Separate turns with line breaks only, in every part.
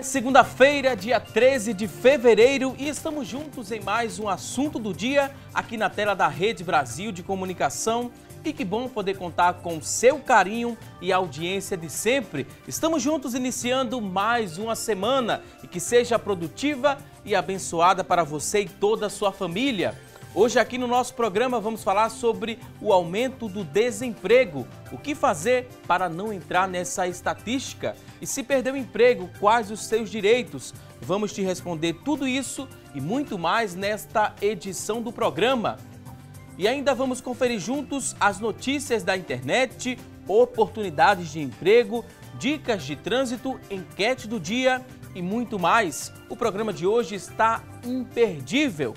é segunda-feira, dia 13 de fevereiro, e estamos juntos em mais um assunto do dia aqui na tela da Rede Brasil de Comunicação. E que bom poder contar com seu carinho e audiência de sempre. Estamos juntos iniciando mais uma semana e que seja produtiva e abençoada para você e toda a sua família. Hoje aqui no nosso programa vamos falar sobre o aumento do desemprego. O que fazer para não entrar nessa estatística? E se perder o emprego, quais os seus direitos? Vamos te responder tudo isso e muito mais nesta edição do programa. E ainda vamos conferir juntos as notícias da internet, oportunidades de emprego, dicas de trânsito, enquete do dia e muito mais. O programa de hoje está imperdível.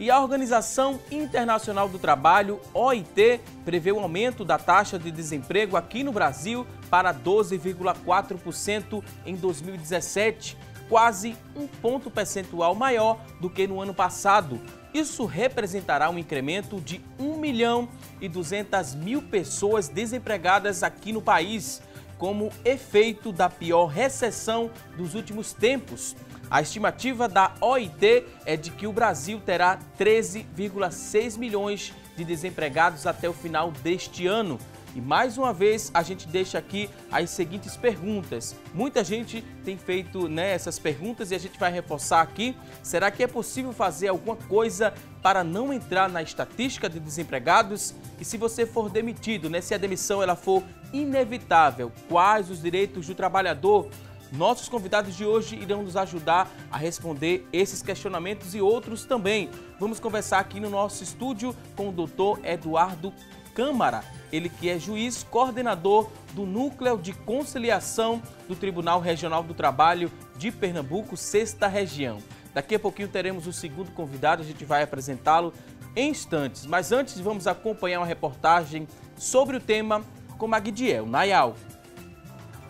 E a Organização Internacional do Trabalho, OIT, prevê o um aumento da taxa de desemprego aqui no Brasil para 12,4% em 2017, quase um ponto percentual maior do que no ano passado. Isso representará um incremento de 1 milhão e 200 mil pessoas desempregadas aqui no país, como efeito da pior recessão dos últimos tempos. A estimativa da OIT é de que o Brasil terá 13,6 milhões de desempregados até o final deste ano. E mais uma vez a gente deixa aqui as seguintes perguntas. Muita gente tem feito né, essas perguntas e a gente vai reforçar aqui. Será que é possível fazer alguma coisa para não entrar na estatística de desempregados? E se você for demitido, né, se a demissão ela for inevitável, quais os direitos do trabalhador? Nossos convidados de hoje irão nos ajudar a responder esses questionamentos e outros também. Vamos conversar aqui no nosso estúdio com o doutor Eduardo Câmara, ele que é juiz coordenador do Núcleo de Conciliação do Tribunal Regional do Trabalho de Pernambuco, Sexta Região. Daqui a pouquinho teremos o segundo convidado, a gente vai apresentá-lo em instantes. Mas antes, vamos acompanhar uma reportagem sobre o tema com Magdiel Nayal.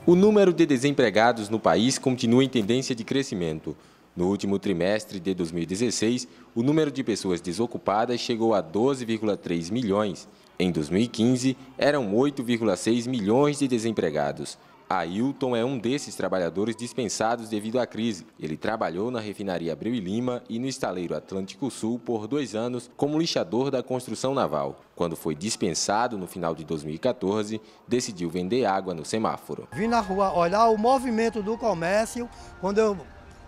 O número de desempregados no país continua em tendência de crescimento. No último trimestre de 2016, o número de pessoas desocupadas chegou a 12,3 milhões. Em 2015, eram 8,6 milhões de desempregados. Ailton é um desses trabalhadores dispensados devido à crise. Ele trabalhou na refinaria Abreu e Lima e no estaleiro Atlântico Sul por dois anos como lixador da construção naval. Quando foi dispensado no final de 2014, decidiu vender água no semáforo.
Vim na rua olhar o movimento do comércio. Quando eu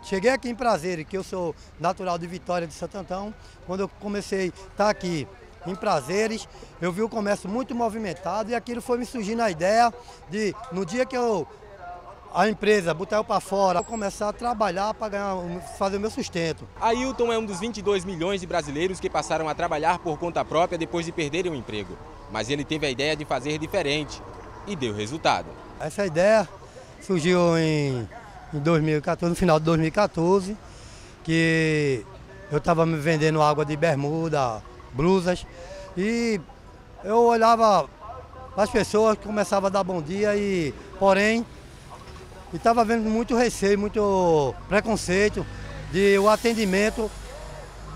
cheguei aqui em Prazer, que eu sou natural de Vitória de Santo Antão, quando eu comecei a estar aqui em prazeres. Eu vi o comércio muito movimentado e aquilo foi me surgindo a ideia de, no dia que eu a empresa, botar eu para fora, começar a trabalhar para ganhar, fazer o meu sustento. Ailton é um dos
22 milhões de brasileiros que passaram a trabalhar por conta própria depois de perderem o emprego. Mas ele teve a ideia de fazer diferente e deu resultado.
Essa ideia surgiu em, em 2014, no final de 2014, que eu estava me vendendo água de bermuda blusas. E eu olhava as pessoas, começava a dar bom dia e, porém, estava vendo muito receio, muito preconceito de o atendimento.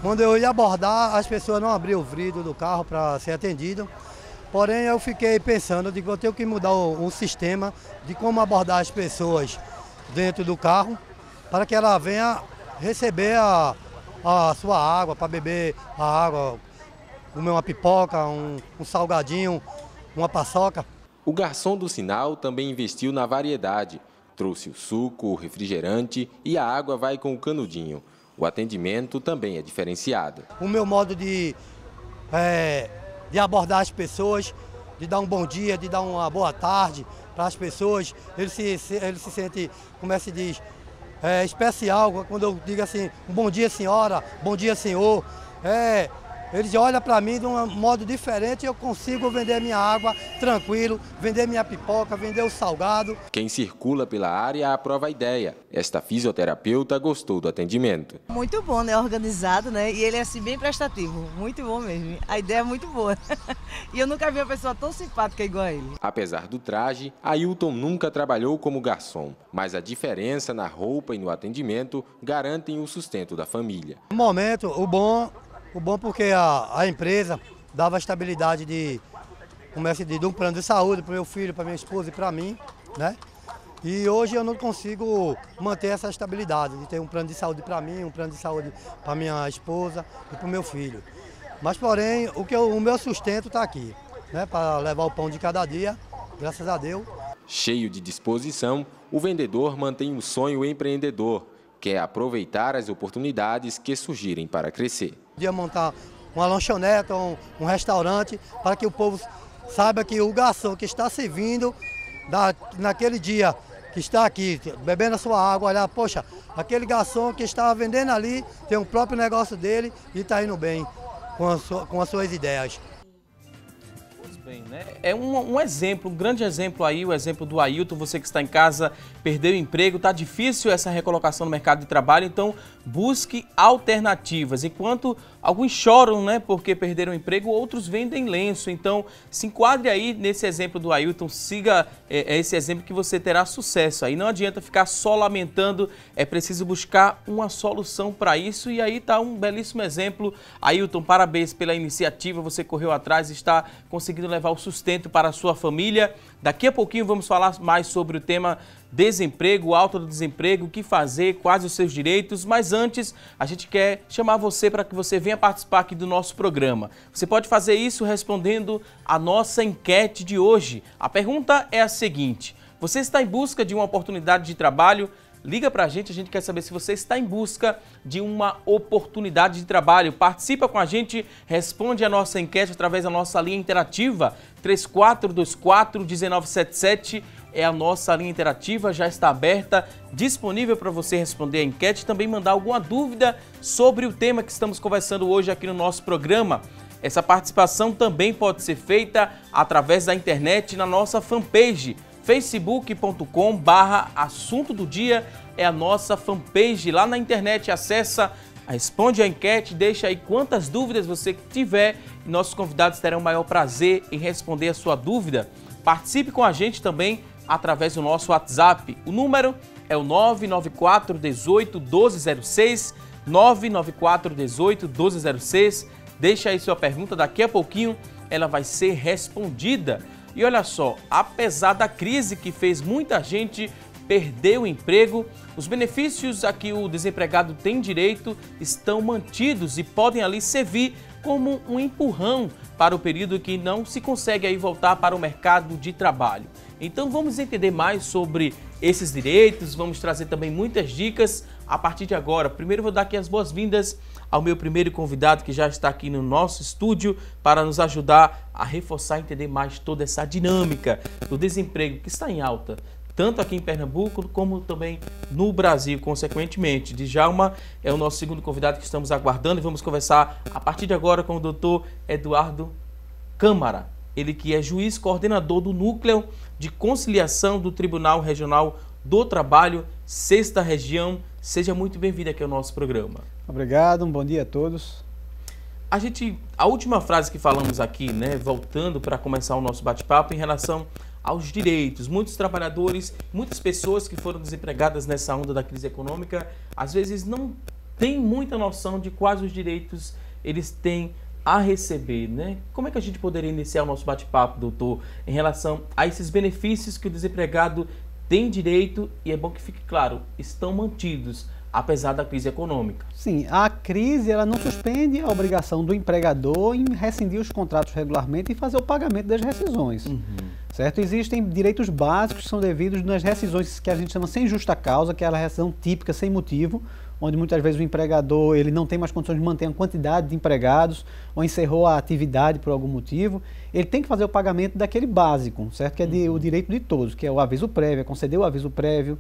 Quando eu ia abordar, as pessoas não abriam o vidro do carro para ser atendido. Porém, eu fiquei pensando, de que eu tenho que mudar o, o sistema de como abordar as pessoas dentro do carro para que ela venha receber a, a sua água, para beber a água comer uma pipoca, um, um salgadinho, uma paçoca.
O garçom do sinal também investiu na variedade. Trouxe o suco, o refrigerante e a água vai com o canudinho. O atendimento também é diferenciado.
O meu modo de, é, de abordar as pessoas, de dar um bom dia, de dar uma boa tarde para as pessoas, ele se, ele se sente, como é que se diz, é, especial quando eu digo assim, bom dia senhora, bom dia senhor. É, eles olham para mim de um modo diferente e eu consigo vender minha água tranquilo, vender minha pipoca, vender o salgado.
Quem circula pela área aprova a ideia. Esta fisioterapeuta gostou do atendimento. Muito bom, né? Organizado, né?
E ele é assim bem prestativo. Muito bom mesmo. A ideia é muito boa. e eu nunca vi uma pessoa tão
simpática igual a ele.
Apesar do traje, Ailton nunca trabalhou como garçom, mas a diferença na roupa e no atendimento garantem o sustento da família.
No momento, o bom o bom é porque a, a empresa dava estabilidade de, comércio, é de um plano de saúde para meu filho, para minha esposa e para mim, né? E hoje eu não consigo manter essa estabilidade de ter um plano de saúde para mim, um plano de saúde para minha esposa e para o meu filho. Mas porém, o, que eu, o meu sustento está aqui, né? Para levar o pão de cada dia, graças a Deus.
Cheio de disposição, o vendedor mantém o um sonho empreendedor, quer é aproveitar as oportunidades que surgirem para
crescer. Podia montar uma lanchoneta, um, um restaurante, para que o povo saiba que o garçom que está servindo da, naquele dia que está aqui bebendo a sua água, olhar, poxa, aquele garçom que estava vendendo ali tem o próprio negócio dele e está indo bem com, a sua, com as suas ideias
bem, né? É um, um, exemplo, um grande exemplo aí, o exemplo do Ailton, você que está em casa, perdeu o emprego, está difícil essa recolocação no mercado de trabalho, então busque alternativas. Enquanto Alguns choram, né, porque perderam o emprego, outros vendem lenço. Então, se enquadre aí nesse exemplo do Ailton, siga é, é esse exemplo que você terá sucesso. Aí não adianta ficar só lamentando, é preciso buscar uma solução para isso. E aí está um belíssimo exemplo. Ailton, parabéns pela iniciativa, você correu atrás, está conseguindo levar o sustento para a sua família. Daqui a pouquinho vamos falar mais sobre o tema desemprego, alta do desemprego, o que fazer, quais os seus direitos. Mas antes, a gente quer chamar você para que você venha participar aqui do nosso programa. Você pode fazer isso respondendo a nossa enquete de hoje. A pergunta é a seguinte: você está em busca de uma oportunidade de trabalho? Liga para a gente, a gente quer saber se você está em busca de uma oportunidade de trabalho. Participa com a gente, responde a nossa enquete através da nossa linha interativa 3424 1977 é a nossa linha interativa, já está aberta, disponível para você responder a enquete e também mandar alguma dúvida sobre o tema que estamos conversando hoje aqui no nosso programa. Essa participação também pode ser feita através da internet na nossa fanpage facebook.com barra assunto do dia é a nossa fanpage lá na internet, acessa Responde a enquete, deixa aí quantas dúvidas você tiver e nossos convidados terão o maior prazer em responder a sua dúvida. Participe com a gente também através do nosso WhatsApp. O número é o 994 18 1206, 994 18 1206. Deixa aí sua pergunta, daqui a pouquinho ela vai ser respondida. E olha só, apesar da crise que fez muita gente perder o emprego, os benefícios a que o desempregado tem direito estão mantidos e podem ali servir como um empurrão para o período que não se consegue aí voltar para o mercado de trabalho. Então vamos entender mais sobre esses direitos, vamos trazer também muitas dicas a partir de agora. Primeiro vou dar aqui as boas-vindas ao meu primeiro convidado que já está aqui no nosso estúdio para nos ajudar a reforçar e entender mais toda essa dinâmica do desemprego que está em alta, tanto aqui em Pernambuco como também no Brasil, consequentemente. Djalma é o nosso segundo convidado que estamos aguardando e vamos conversar a partir de agora com o doutor Eduardo Câmara, ele que é juiz coordenador do Núcleo de Conciliação do Tribunal Regional do Trabalho, Sexta Região. Seja muito bem-vindo aqui ao nosso programa.
Obrigado, um bom dia a todos.
A gente, a última frase que falamos aqui, né, voltando para começar o nosso bate-papo em relação aos direitos. Muitos trabalhadores, muitas pessoas que foram desempregadas nessa onda da crise econômica, às vezes não têm muita noção de quais os direitos eles têm a receber, né? Como é que a gente poderia iniciar o nosso bate-papo, doutor, em relação a esses benefícios que o desempregado tem direito e é bom que fique claro, estão mantidos apesar da crise econômica.
Sim, a crise ela não suspende a obrigação do empregador em rescindir os contratos regularmente e fazer o pagamento das rescisões. Uhum. Certo? Existem direitos básicos que são devidos nas rescisões que a gente chama sem justa causa, que é a rescisão típica, sem motivo, onde muitas vezes o empregador ele não tem mais condições de manter a quantidade de empregados ou encerrou a atividade por algum motivo, ele tem que fazer o pagamento daquele básico, certo? Que é de, o uhum. direito de todos, que é o aviso prévio, é conceder o aviso prévio,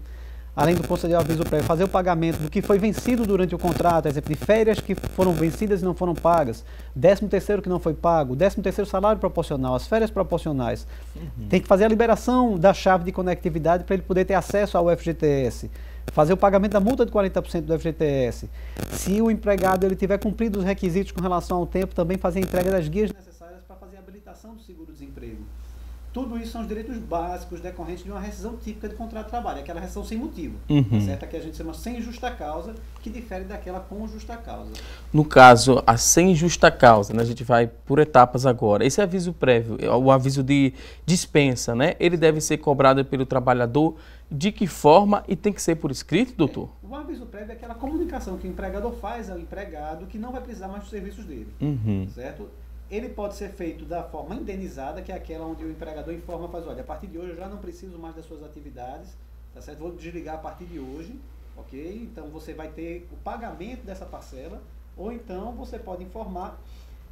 além do conceder o aviso prévio, fazer o pagamento do que foi vencido durante o contrato, exemplo de férias que foram vencidas e não foram pagas, 13 terceiro que não foi pago, 13 terceiro salário proporcional, as férias proporcionais. Uhum. Tem que fazer a liberação da chave de conectividade para ele poder ter acesso ao FGTS fazer o pagamento da multa de 40% do FGTS. Se o empregado ele tiver cumprido os requisitos com relação ao tempo, também fazer a entrega das guias necessárias para fazer a habilitação do seguro-desemprego. Tudo isso são os direitos básicos decorrentes de uma rescisão típica de contrato de trabalho, aquela rescisão sem motivo, uhum. certo? que a gente chama sem justa causa, que difere daquela com justa causa.
No caso, a sem justa causa, né? a gente vai por etapas agora. Esse aviso prévio, é o aviso de dispensa, né? ele deve ser cobrado pelo trabalhador de que forma e tem que ser por escrito, é, doutor?
É. O aviso prévio é aquela comunicação que o empregador faz ao empregado que não vai precisar mais dos serviços dele, uhum. certo? Ele pode ser feito da forma indenizada, que é aquela onde o empregador informa, faz, olha, a partir de hoje eu já não preciso mais das suas atividades, tá certo? Vou desligar a partir de hoje, ok? Então você vai ter o pagamento dessa parcela, ou então você pode informar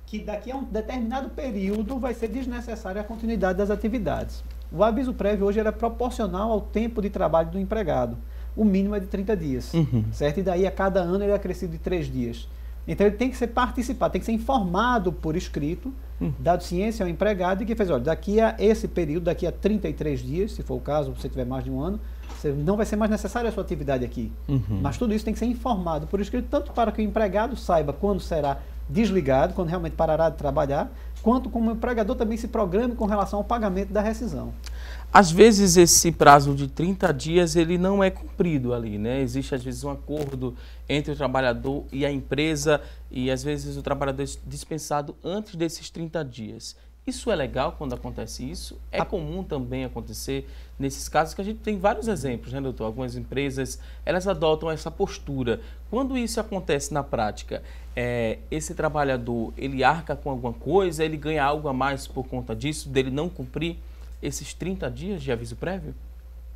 que daqui a um determinado período vai ser desnecessária a continuidade das atividades. O aviso prévio hoje era proporcional ao tempo de trabalho do empregado. O mínimo é de 30 dias, uhum. certo? E daí a cada ano ele é crescido de 3 dias. Então ele tem que ser participado, tem que ser informado por escrito, uhum. dado ciência ao empregado e que fez, olha, daqui a esse período, daqui a 33 dias, se for o caso, se você tiver mais de um ano, não vai ser mais necessária a sua atividade aqui. Uhum. Mas tudo isso tem que ser informado por escrito, tanto para que o empregado saiba quando será desligado, quando realmente parará de trabalhar, quanto como empregador também se programe com relação ao pagamento da rescisão.
Às vezes esse prazo de 30 dias ele não é cumprido ali, né? Existe às vezes um acordo entre o trabalhador e a empresa e às vezes o trabalhador é dispensado antes desses 30 dias. Isso é legal quando acontece isso? É comum também acontecer nesses casos que a gente tem vários exemplos, né, doutor? Algumas empresas, elas adotam essa postura. Quando isso acontece na prática, é, esse trabalhador, ele arca com alguma coisa, ele ganha algo a mais por conta disso, dele não cumprir
esses 30 dias de aviso prévio?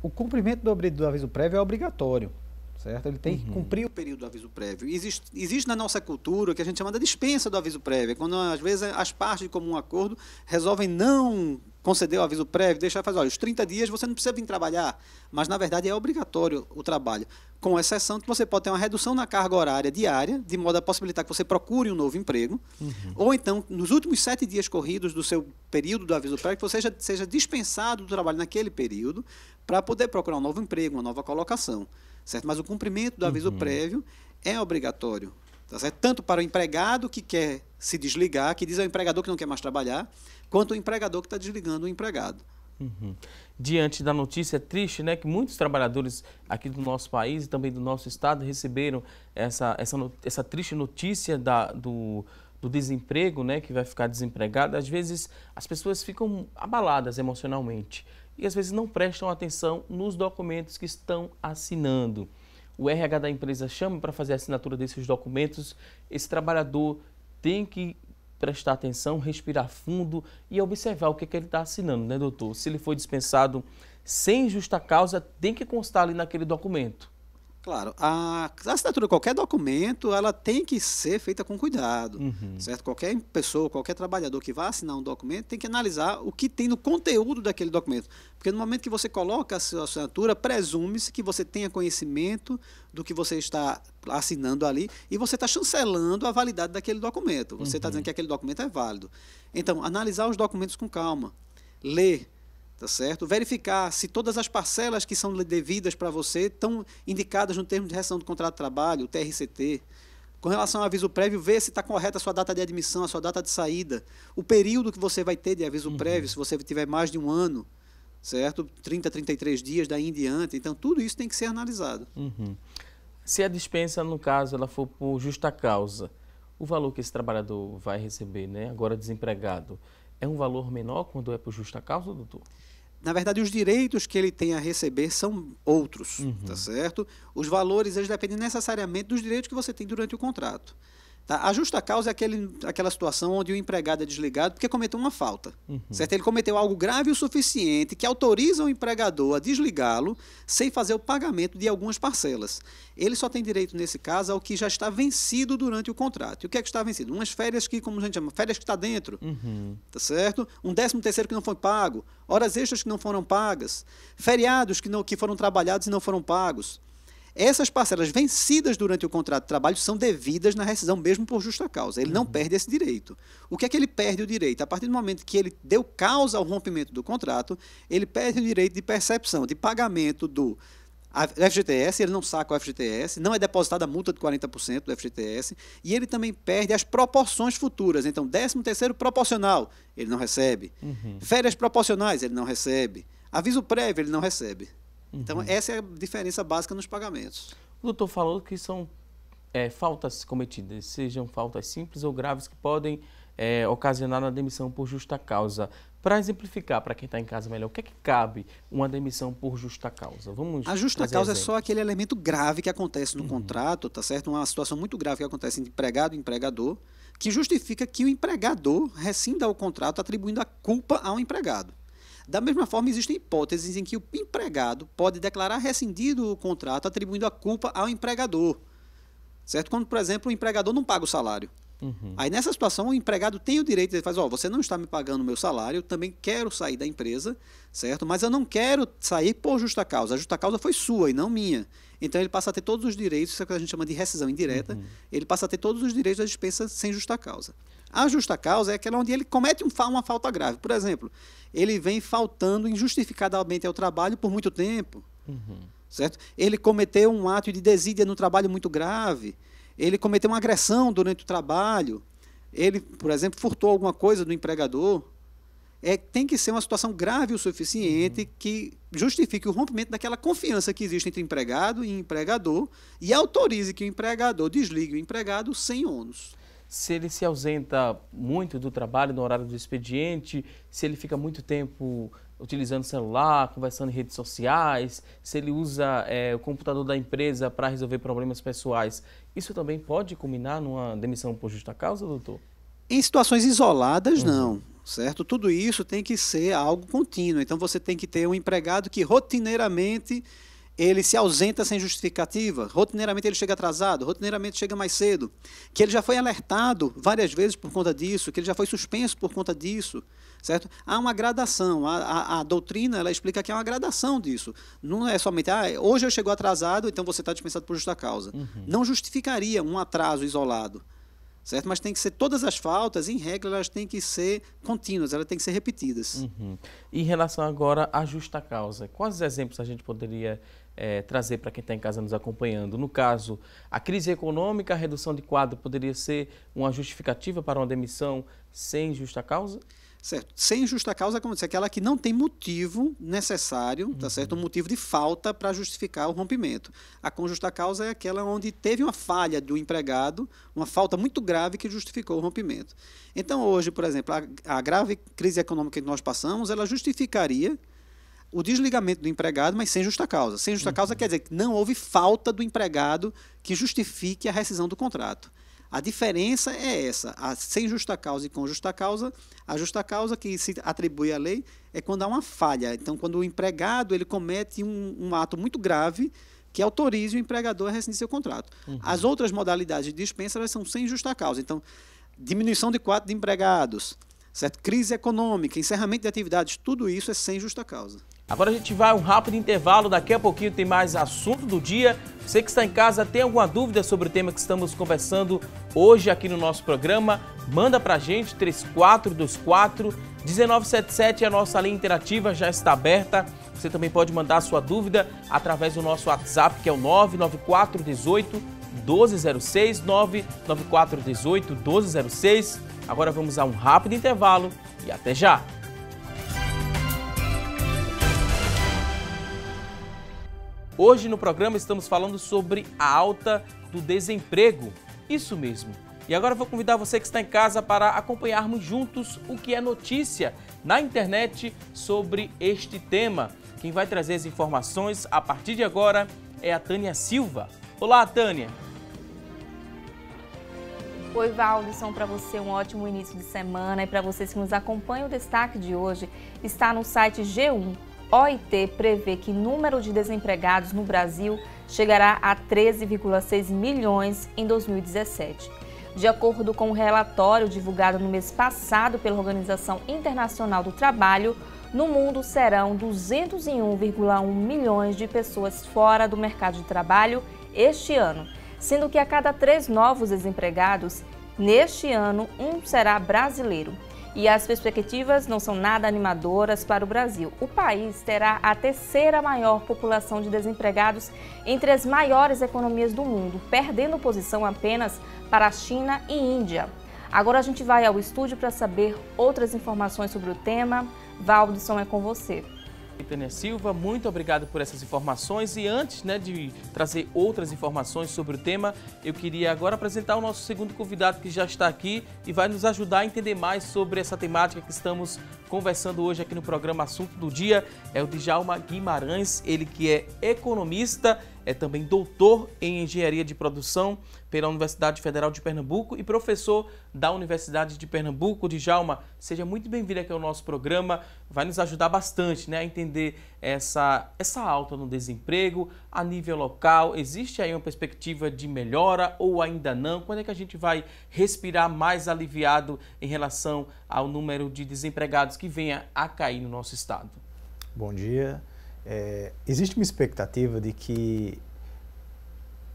O cumprimento do aviso prévio é obrigatório certo? Ele tem uhum. que cumprir o período do aviso prévio. Existe, existe na nossa cultura o que a gente chama da dispensa do aviso prévio, é quando às vezes as partes de comum acordo resolvem não conceder o aviso prévio, deixar fazer, olha, os 30 dias você não precisa vir trabalhar, mas na verdade é obrigatório o trabalho, com exceção que você pode ter uma redução na carga horária diária, de modo a possibilitar que você procure um novo emprego, uhum. ou então, nos últimos sete dias corridos do seu período do aviso prévio, que você seja, seja dispensado do trabalho naquele período, para poder procurar um novo emprego, uma nova colocação certo? Mas o cumprimento do aviso uhum. prévio é obrigatório, tá certo? Tanto para o empregado que quer se desligar, que diz ao empregador que não quer mais trabalhar, quanto o empregador que está desligando o empregado.
Uhum. Diante da notícia triste, né, que muitos trabalhadores aqui do nosso país e também do nosso estado receberam essa, essa, essa triste notícia da, do, do desemprego, né, que vai ficar desempregado, às vezes as pessoas ficam abaladas emocionalmente e às vezes não prestam atenção nos documentos que estão assinando. O RH da empresa chama para fazer a assinatura desses documentos, esse trabalhador tem que prestar atenção, respirar fundo e observar o que, é que ele está assinando, né, doutor? Se ele foi dispensado sem justa causa, tem que constar ali naquele documento.
Claro, a, assinatura de qualquer documento, ela tem que ser feita com cuidado, uhum. certo? Qualquer pessoa, qualquer trabalhador que vá assinar um documento, tem que analisar o que tem no conteúdo daquele documento. Porque no momento que você coloca a sua assinatura, presume-se que você tenha conhecimento do que você está assinando ali e você está chancelando a validade daquele documento. Você está uhum. dizendo que aquele documento é válido. Então, analisar os documentos com calma, ler, tá certo? Verificar se todas as parcelas que são devidas para você estão indicadas no termo de rescisão do contrato de trabalho, o TRCT. Com relação ao aviso prévio, ver se está correta a sua data de admissão, a sua data de saída, o período que você vai ter de aviso uhum. prévio, se você tiver mais de um ano, certo? 30, 33 dias daí em diante. Então, tudo isso tem que ser analisado.
Uhum.
Se a dispensa, no caso, ela for por justa causa, o valor que esse trabalhador vai receber, né, agora desempregado, é um valor menor quando é por justa causa,
doutor? na verdade, os direitos que ele tem a receber são outros, uhum. tá certo? Os valores, eles dependem necessariamente dos direitos que você tem durante o contrato. Tá? A justa causa é aquele, aquela situação onde o empregado é desligado porque cometeu uma falta. Uhum. Certo? Ele cometeu algo grave o suficiente que autoriza o empregador a desligá-lo sem fazer o pagamento de algumas parcelas. Ele só tem direito, nesse caso, ao que já está vencido durante o contrato. E o que é que está vencido? Umas férias que, como a gente chama, férias que está dentro. Uhum. Tá certo? Um décimo terceiro que não foi pago, horas extras que não foram pagas, feriados que, não, que foram trabalhados e não foram pagos essas parcelas vencidas durante o contrato de trabalho são devidas na rescisão, mesmo por justa causa. Ele uhum. não perde esse direito. O que é que ele perde o direito? A partir do momento que ele deu causa ao rompimento do contrato, ele perde o direito de percepção, de pagamento do FGTS, ele não saca o FGTS, não é depositada a multa de 40% do FGTS, e ele também perde as proporções futuras. Então, 13º proporcional, ele não recebe. Uhum. Férias proporcionais, ele não recebe. Aviso prévio, ele não recebe. Então, uhum. Então, essa é a diferença básica nos pagamentos.
O doutor falou que são é, faltas cometidas, sejam faltas simples ou graves, que podem é, ocasionar a demissão por justa causa. Para exemplificar para quem está em casa melhor, o que é que cabe uma demissão por justa causa? Vamos a justa causa é só
aquele elemento grave que acontece no uhum. contrato, tá certo? Uma situação muito grave que acontece entre empregado e empregador, que justifica que o empregador rescinda o contrato atribuindo a culpa ao empregado. Da mesma forma, existem hipóteses em que o empregado pode declarar rescindido o contrato atribuindo a culpa ao empregador. Certo? Quando, por exemplo, o empregador não paga o salário. Uhum. Aí, nessa situação, o empregado tem o direito de fazer: Ó, oh, você não está me pagando o meu salário, eu também quero sair da empresa, certo? Mas eu não quero sair por justa causa. A justa causa foi sua e não minha. Então, ele passa a ter todos os direitos, isso é o que a gente chama de rescisão indireta, uhum. ele passa a ter todos os direitos da dispensa sem justa causa. A justa causa é aquela onde ele comete um, uma falta grave. Por exemplo, ele vem faltando injustificadamente ao trabalho por muito tempo. Uhum. Certo? Ele cometeu um ato de desídia no trabalho muito grave. Ele cometeu uma agressão durante o trabalho. Ele, por exemplo, furtou alguma coisa do empregador. É, tem que ser uma situação grave o suficiente uhum. que justifique o rompimento daquela confiança que existe entre empregado e empregador e autorize que o empregador desligue o empregado sem ônus se
ele se ausenta muito do trabalho no horário do expediente, se ele fica muito tempo utilizando celular, conversando em redes sociais, se ele usa é, o computador da empresa para resolver problemas pessoais, isso também pode culminar numa demissão por justa causa,
doutor? Em situações isoladas, uhum. não certo? Tudo isso tem que ser algo contínuo. Então você tem que ter um empregado que rotineiramente ele se ausenta sem justificativa, rotineiramente ele chega atrasado, rotineiramente chega mais cedo, que ele já foi alertado várias vezes por conta disso, que ele já foi suspenso por conta disso, certo? Há uma gradação, a, a, a doutrina ela explica que há uma gradação disso. Não é somente, ah, hoje eu chegou atrasado, então você está dispensado por justa causa. Uhum. Não justificaria um atraso isolado, certo? Mas tem que ser todas as faltas, em regra, elas têm que ser contínuas, elas têm que ser repetidas. Uhum.
Em relação agora à justa causa, quais exemplos a gente poderia é, trazer para quem está em casa nos acompanhando. No caso, a crise econômica, a redução de quadro poderia ser uma
justificativa para uma demissão sem justa causa? Certo. Sem justa causa, como disse, aquela que não tem motivo necessário, tá uhum. tá certo? Um motivo de falta para justificar o rompimento. A com justa causa é aquela onde teve uma falha do empregado, uma falta muito grave que justificou o rompimento. Então, hoje, por exemplo, a, a grave crise econômica que nós passamos, ela justificaria o desligamento do empregado, mas sem justa causa. Sem justa causa quer dizer que não houve falta do empregado que justifique a rescisão do contrato. A diferença é essa, a sem justa causa e com justa causa. A justa causa que se atribui à lei é quando há uma falha. Então, quando o empregado ele comete um, um ato muito grave que autorize o empregador a rescindir seu contrato. Uhum. As outras modalidades de dispensa elas são sem justa causa. Então, diminuição de quatro de empregados, certo? crise econômica, encerramento de atividades, tudo isso é sem justa causa.
Agora a gente vai a um rápido intervalo, daqui a pouquinho tem mais assunto do dia. Você que está em casa tem alguma dúvida sobre o tema que estamos conversando hoje aqui no nosso programa? Manda pra gente 3424 1977, a nossa linha interativa já está aberta. Você também pode mandar sua dúvida através do nosso WhatsApp, que é o 99418 1206 99418 1206. Agora vamos a um rápido intervalo e até já. Hoje no programa estamos falando sobre a alta do desemprego. Isso mesmo. E agora vou convidar você que está em casa para acompanharmos juntos o que é notícia na internet sobre este tema. Quem vai trazer as informações a partir de agora é a Tânia Silva. Olá, Tânia! Oi, Valdisson, para você um ótimo início de semana e para vocês que nos acompanham, o destaque de hoje está no site G1. OIT prevê que número de desempregados no Brasil chegará a 13,6 milhões em 2017. De acordo com o um relatório divulgado no mês passado pela Organização Internacional do Trabalho, no mundo serão 201,1 milhões de pessoas fora do mercado de trabalho este ano, sendo que a cada três novos desempregados, neste ano, um será brasileiro e as perspectivas não são nada animadoras para o Brasil. O país terá a terceira maior população de desempregados entre as maiores economias do mundo, perdendo posição apenas para a China e Índia. Agora a gente vai ao estúdio para saber outras informações sobre o tema. Valdson é com você. Tânia Silva, muito obrigado por essas informações e antes né, de trazer outras informações sobre o tema, eu queria agora apresentar o nosso segundo convidado que já está aqui e vai nos ajudar a entender mais sobre essa temática que estamos conversando hoje aqui no programa Assunto do Dia. É o Djalma Guimarães, ele que é economista é também doutor em engenharia de produção pela Universidade Federal de Pernambuco e professor da Universidade de Pernambuco. Djalma, seja muito bem-vindo aqui ao nosso programa. Vai nos ajudar bastante né, a entender essa, essa alta no desemprego a nível local. Existe aí uma perspectiva de melhora ou ainda não? Quando é que a gente vai respirar mais aliviado em relação ao número de desempregados que venha a cair no nosso estado?
Bom dia. É, existe uma expectativa de que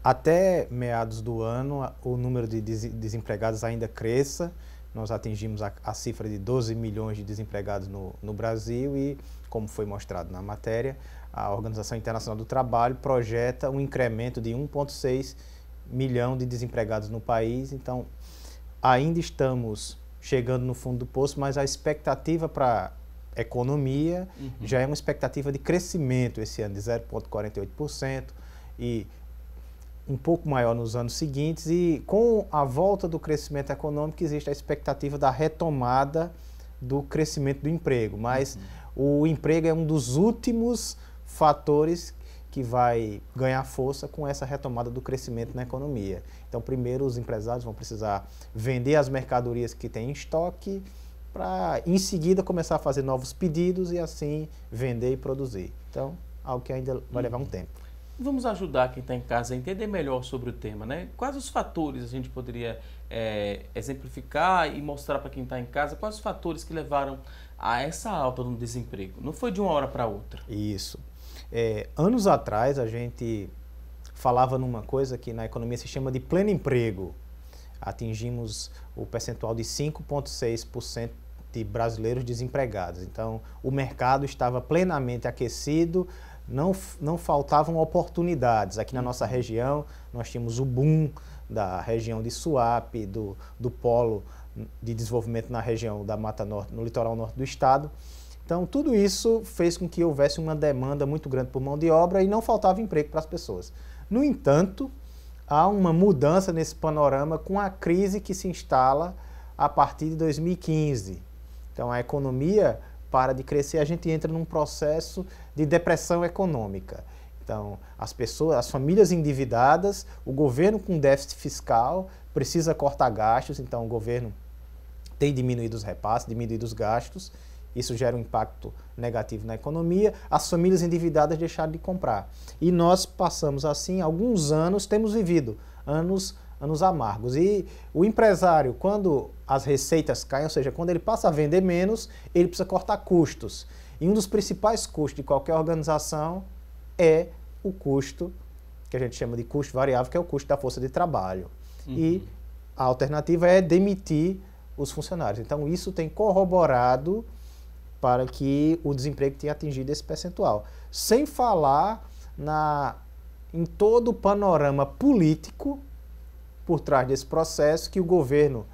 até meados do ano o número de des desempregados ainda cresça. Nós atingimos a, a, cifra de 12 milhões de desempregados no, no Brasil e, como foi mostrado na matéria, a Organização Internacional do Trabalho projeta um incremento de 1,6 milhão de desempregados no país. Então, ainda estamos chegando no fundo do poço, mas a expectativa para economia, uhum. já é uma expectativa de crescimento esse ano de 0,48% e um pouco maior nos anos seguintes e com a volta do crescimento econômico existe a expectativa da retomada do crescimento do emprego, mas uhum. o emprego é um dos últimos fatores que vai ganhar força com essa retomada do crescimento na economia. Então, primeiro os empresários vão precisar vender as mercadorias que têm em estoque, para em seguida começar a fazer novos pedidos e assim vender e produzir. Então, algo que ainda vai levar um tempo.
Vamos ajudar quem está em casa a entender melhor sobre o tema, né? Quais os fatores a gente poderia é, exemplificar e mostrar para quem está em casa? Quais os fatores que levaram a essa alta no desemprego? Não foi de uma hora para outra.
Isso. É, anos atrás a gente falava numa coisa que na economia se chama de pleno emprego. Atingimos o percentual de 5,6% de brasileiros desempregados. Então, o mercado estava plenamente aquecido, não, não faltavam oportunidades. Aqui na uhum. nossa região, nós tínhamos o boom da região de Suape, do, do polo de desenvolvimento na região da Mata Norte, no litoral norte do estado. Então, tudo isso fez com que houvesse uma demanda muito grande por mão de obra e não faltava emprego para as pessoas. No entanto, há uma mudança nesse panorama com a crise que se instala a partir de 2015. Então a economia para de crescer, a gente entra num processo de depressão econômica. Então, as pessoas, as famílias endividadas, o governo com déficit fiscal precisa cortar gastos, então o governo tem diminuído os repasses, diminuído os gastos, isso gera um impacto negativo na economia, as famílias endividadas deixaram de comprar. E nós passamos assim alguns anos, temos vivido anos anos amargos. E o empresário, quando as receitas caem, ou seja, quando ele passa a vender menos, ele precisa cortar custos. E um dos principais custos de qualquer organização é o custo, que a gente chama de custo variável, que é o custo da força de trabalho. Uhum. E a alternativa é demitir os funcionários. Então, isso tem corroborado para que o desemprego tenha atingido esse percentual. Sem falar na, em todo o panorama político por trás desse processo que o governo,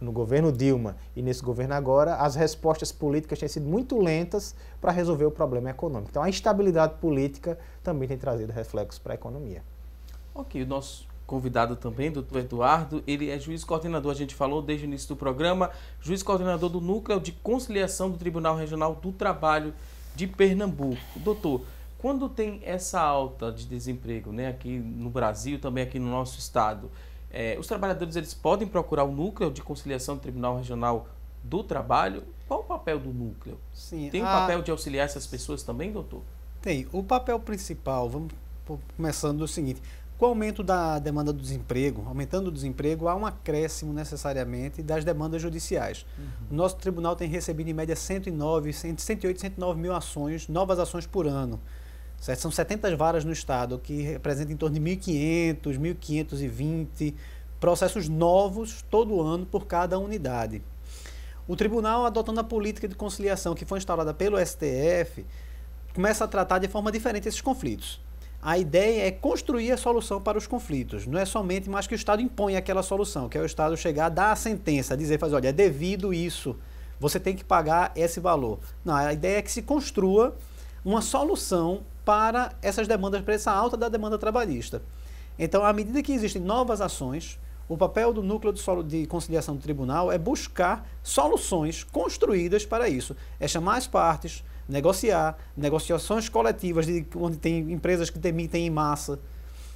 no governo Dilma e nesse governo agora, as respostas políticas têm sido muito lentas para resolver o problema econômico. Então a instabilidade política também tem trazido reflexos para a economia.
Ok, o nosso convidado também, doutor Eduardo, ele é juiz coordenador, a gente falou desde o início do programa, juiz coordenador do Núcleo de Conciliação do Tribunal Regional do Trabalho de Pernambuco. Doutor, quando tem essa alta de desemprego, né, aqui no Brasil, também aqui no nosso estado, é, os trabalhadores eles podem procurar o núcleo de conciliação do Tribunal Regional do Trabalho. Qual o papel do núcleo? Sim, Tem o um papel de auxiliar
essas pessoas também, doutor? Tem. O papel principal, vamos começando do seguinte: com o aumento da demanda do desemprego, aumentando o desemprego, há um acréscimo necessariamente das demandas judiciais. Uhum. O nosso tribunal tem recebido em média 109, 108, 109 mil ações, novas ações por ano. Certo? São 70 varas no Estado, que representam em torno de 1.500, 1.520 processos novos todo ano por cada unidade. O tribunal, adotando a política de conciliação que foi instaurada pelo STF, começa a tratar de forma diferente esses conflitos. A ideia é construir a solução para os conflitos, não é somente mais que o Estado impõe aquela solução, que é o Estado chegar, dar a sentença, dizer, faz, olha, é devido isso, você tem que pagar esse valor. Não, a ideia é que se construa uma solução para essas demandas, para essa alta da demanda trabalhista. Então, à medida que existem novas ações, o papel do núcleo de, conciliação do tribunal é buscar soluções construídas para isso. É chamar as partes, negociar, negociações coletivas, de, onde tem empresas que demitem em massa,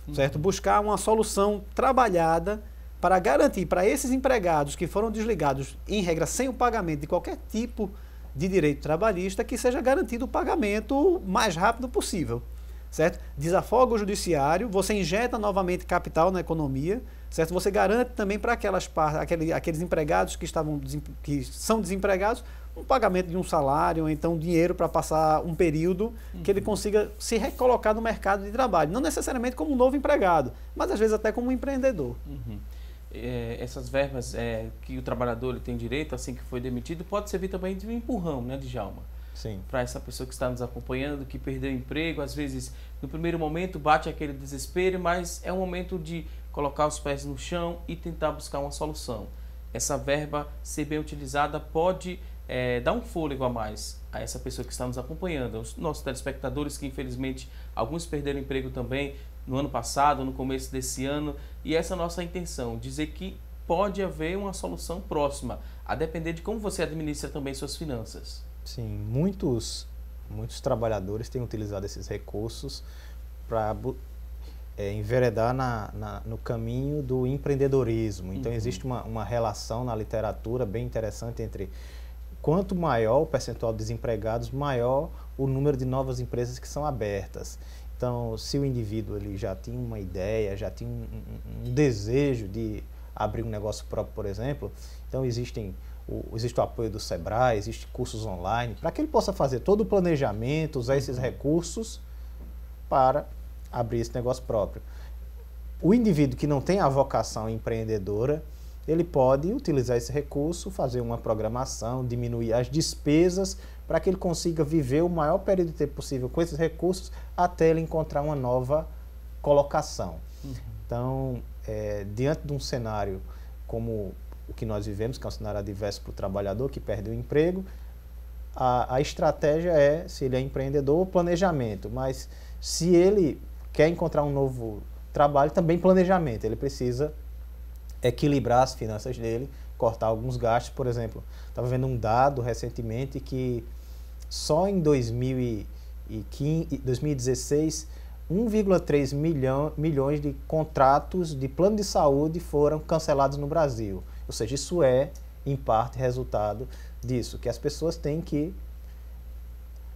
uhum. certo? Buscar uma solução trabalhada para garantir para esses empregados que foram desligados, em regra, sem o pagamento de qualquer tipo de de direito trabalhista que seja garantido o pagamento mais rápido possível. Certo? Desafoga o judiciário, você injeta novamente capital na economia, certo? Você garante também para aquelas aquele, aqueles empregados que estavam que são desempregados um pagamento de um salário, ou então dinheiro para passar um período que ele uhum. consiga se recolocar no mercado de trabalho, não necessariamente como um novo empregado, mas às vezes até como um empreendedor. Uhum
é, essas verbas é, que o trabalhador ele tem direito assim que foi demitido pode servir também de um empurrão, né, Djalma? Sim. Para essa pessoa que está nos acompanhando, que perdeu o emprego, às vezes no primeiro momento bate aquele desespero, mas é um momento de colocar os pés no chão e tentar buscar uma solução. Essa verba ser bem utilizada pode é, dar um fôlego a mais a essa pessoa que está nos acompanhando, aos nossos telespectadores que infelizmente alguns perderam emprego também, no ano passado, no começo desse ano, e essa é a nossa intenção, dizer que pode haver uma solução próxima, a depender de como você administra também suas finanças.
Sim, muitos, muitos trabalhadores têm utilizado esses recursos para é, enveredar na, na, no caminho do empreendedorismo. Então, uhum. existe uma, uma relação na literatura bem interessante entre quanto maior o percentual de desempregados, maior o número de novas empresas que são abertas. Então, se o indivíduo ele já tinha uma ideia, já tinha um, um, um desejo de abrir um negócio próprio, por exemplo, então existem o, existe o apoio do Sebrae, existem cursos online, para que ele possa fazer todo o planejamento, usar esses uhum. recursos para abrir esse negócio próprio. O indivíduo que não tem a vocação empreendedora, ele pode utilizar esse recurso, fazer uma programação, diminuir as despesas para que ele consiga viver o maior período de tempo possível com esses recursos até ele encontrar uma nova colocação. Uhum. Então, é, diante de um cenário como o que nós vivemos, que é um cenário adverso para o trabalhador que perde o emprego, a, a estratégia é, se ele é empreendedor, o planejamento. Mas se ele quer encontrar um novo trabalho, também planejamento. Ele precisa equilibrar as finanças dele, cortar alguns gastos, por exemplo. Estava vendo um dado recentemente que só em 2015, 2016, 1,3 milhão, milhões de contratos de plano de saúde foram cancelados no Brasil. Ou seja, isso é, em parte, resultado disso, que as pessoas têm que,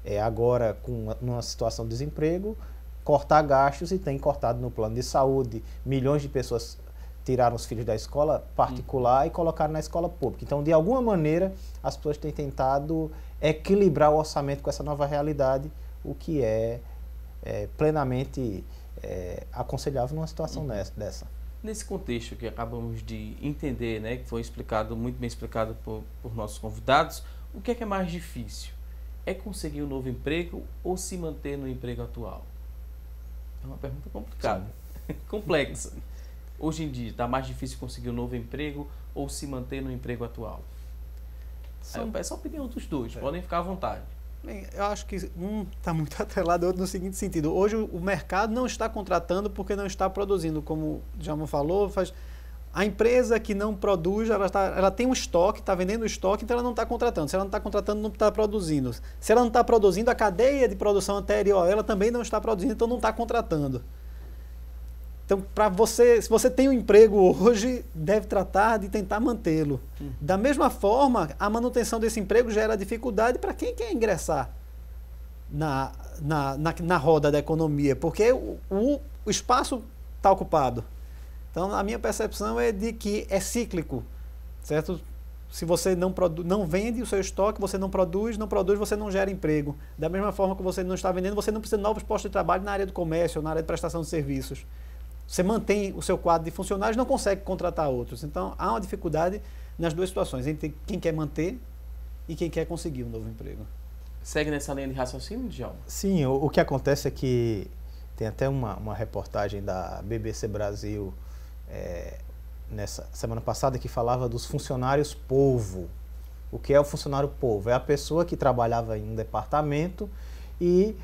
é, agora com uma situação de desemprego, cortar gastos e tem cortado no plano de saúde. Milhões de pessoas tiraram os filhos da escola particular hum. e colocaram na escola pública. Então, de alguma maneira, as pessoas têm tentado equilibrar o orçamento com essa nova realidade, o que é, é plenamente é, aconselhável numa
situação uhum. dessa. Nesse contexto que acabamos de entender, né, que foi explicado, muito bem explicado por, por nossos convidados, o que é, que é mais difícil? É conseguir um novo emprego ou se manter no emprego atual? É uma pergunta complicada, complexa. Hoje em dia, está mais difícil conseguir um novo emprego ou se manter no emprego atual? São... Aí eu peço a opinião dos dois, é. podem
ficar à vontade. Bem, eu acho que um está muito atrelado ao outro no seguinte sentido. Hoje o mercado não está contratando porque não está produzindo, como o Jamon falou, faz... A empresa que não produz, ela, tá, ela tem um estoque, está vendendo estoque, então ela não está contratando. Se ela não está contratando, não está produzindo. Se ela não está produzindo, a cadeia de produção anterior ela também não está produzindo, então não está contratando. Então, para você, se você tem um emprego hoje, deve tratar de tentar mantê-lo. Uhum. Da mesma forma, a manutenção desse emprego gera dificuldade para quem quer ingressar na, na, na, na, roda da economia, porque o, o, espaço está ocupado. Então, a minha percepção é de que é cíclico, certo? Se você não, não vende o seu estoque, você não produz, não produz, você não gera emprego. Da mesma forma que você não está vendendo, você não precisa de novos postos de trabalho na área do comércio, na área de prestação de serviços você mantém o seu quadro de funcionários, não consegue contratar outros. Então, há uma dificuldade nas duas situações, entre quem quer manter e quem quer conseguir um novo emprego. Segue nessa linha de raciocínio, João?
Sim, o, o, que acontece é que tem até uma, uma reportagem da BBC Brasil é, nessa semana passada que falava dos funcionários povo. O que é o funcionário povo? É a pessoa que trabalhava em um departamento e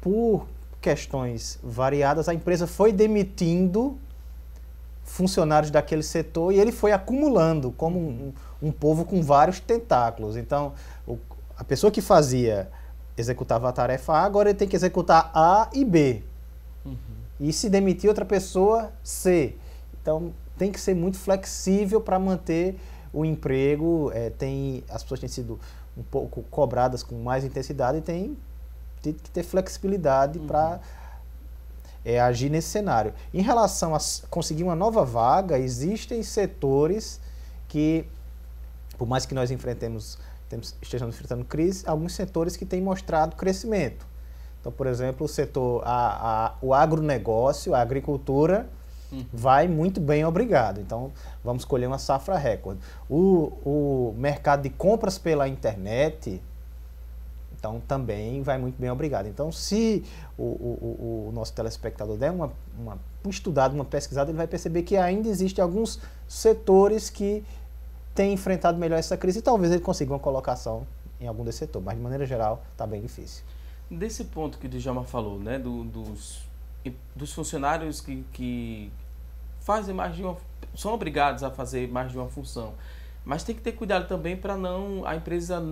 por questões variadas, a empresa foi demitindo funcionários daquele setor e ele foi acumulando como um, um povo com vários tentáculos. Então, o, a pessoa que fazia executava a tarefa A, agora ele tem que executar A e B. Uhum. E se demitir outra pessoa, C. Então, tem que ser muito flexível para manter o emprego. É, tem, as pessoas têm sido um pouco cobradas com mais intensidade e tem tem que ter flexibilidade uhum. para é, agir nesse cenário. Em relação a conseguir uma nova vaga, existem setores que, por mais que nós enfrentemos, temos, estejamos enfrentando crise, alguns setores que têm mostrado crescimento. Então, por exemplo, o setor, a, a, o agronegócio, a agricultura, uhum. vai muito bem, obrigado. Então, vamos escolher uma safra recorde. O, o mercado de compras pela internet, então, também vai muito bem, obrigado. Então, se o, o, o nosso telespectador der uma, uma estudada, uma pesquisada, ele vai perceber que ainda existem alguns setores que têm enfrentado melhor essa crise e talvez ele consiga uma colocação em algum desse setor, mas de maneira geral está bem difícil.
Desse ponto que o Djalma falou, né, do, dos, dos funcionários que, que fazem mais de uma, são obrigados a fazer mais de uma função, mas tem que ter cuidado também para não a empresa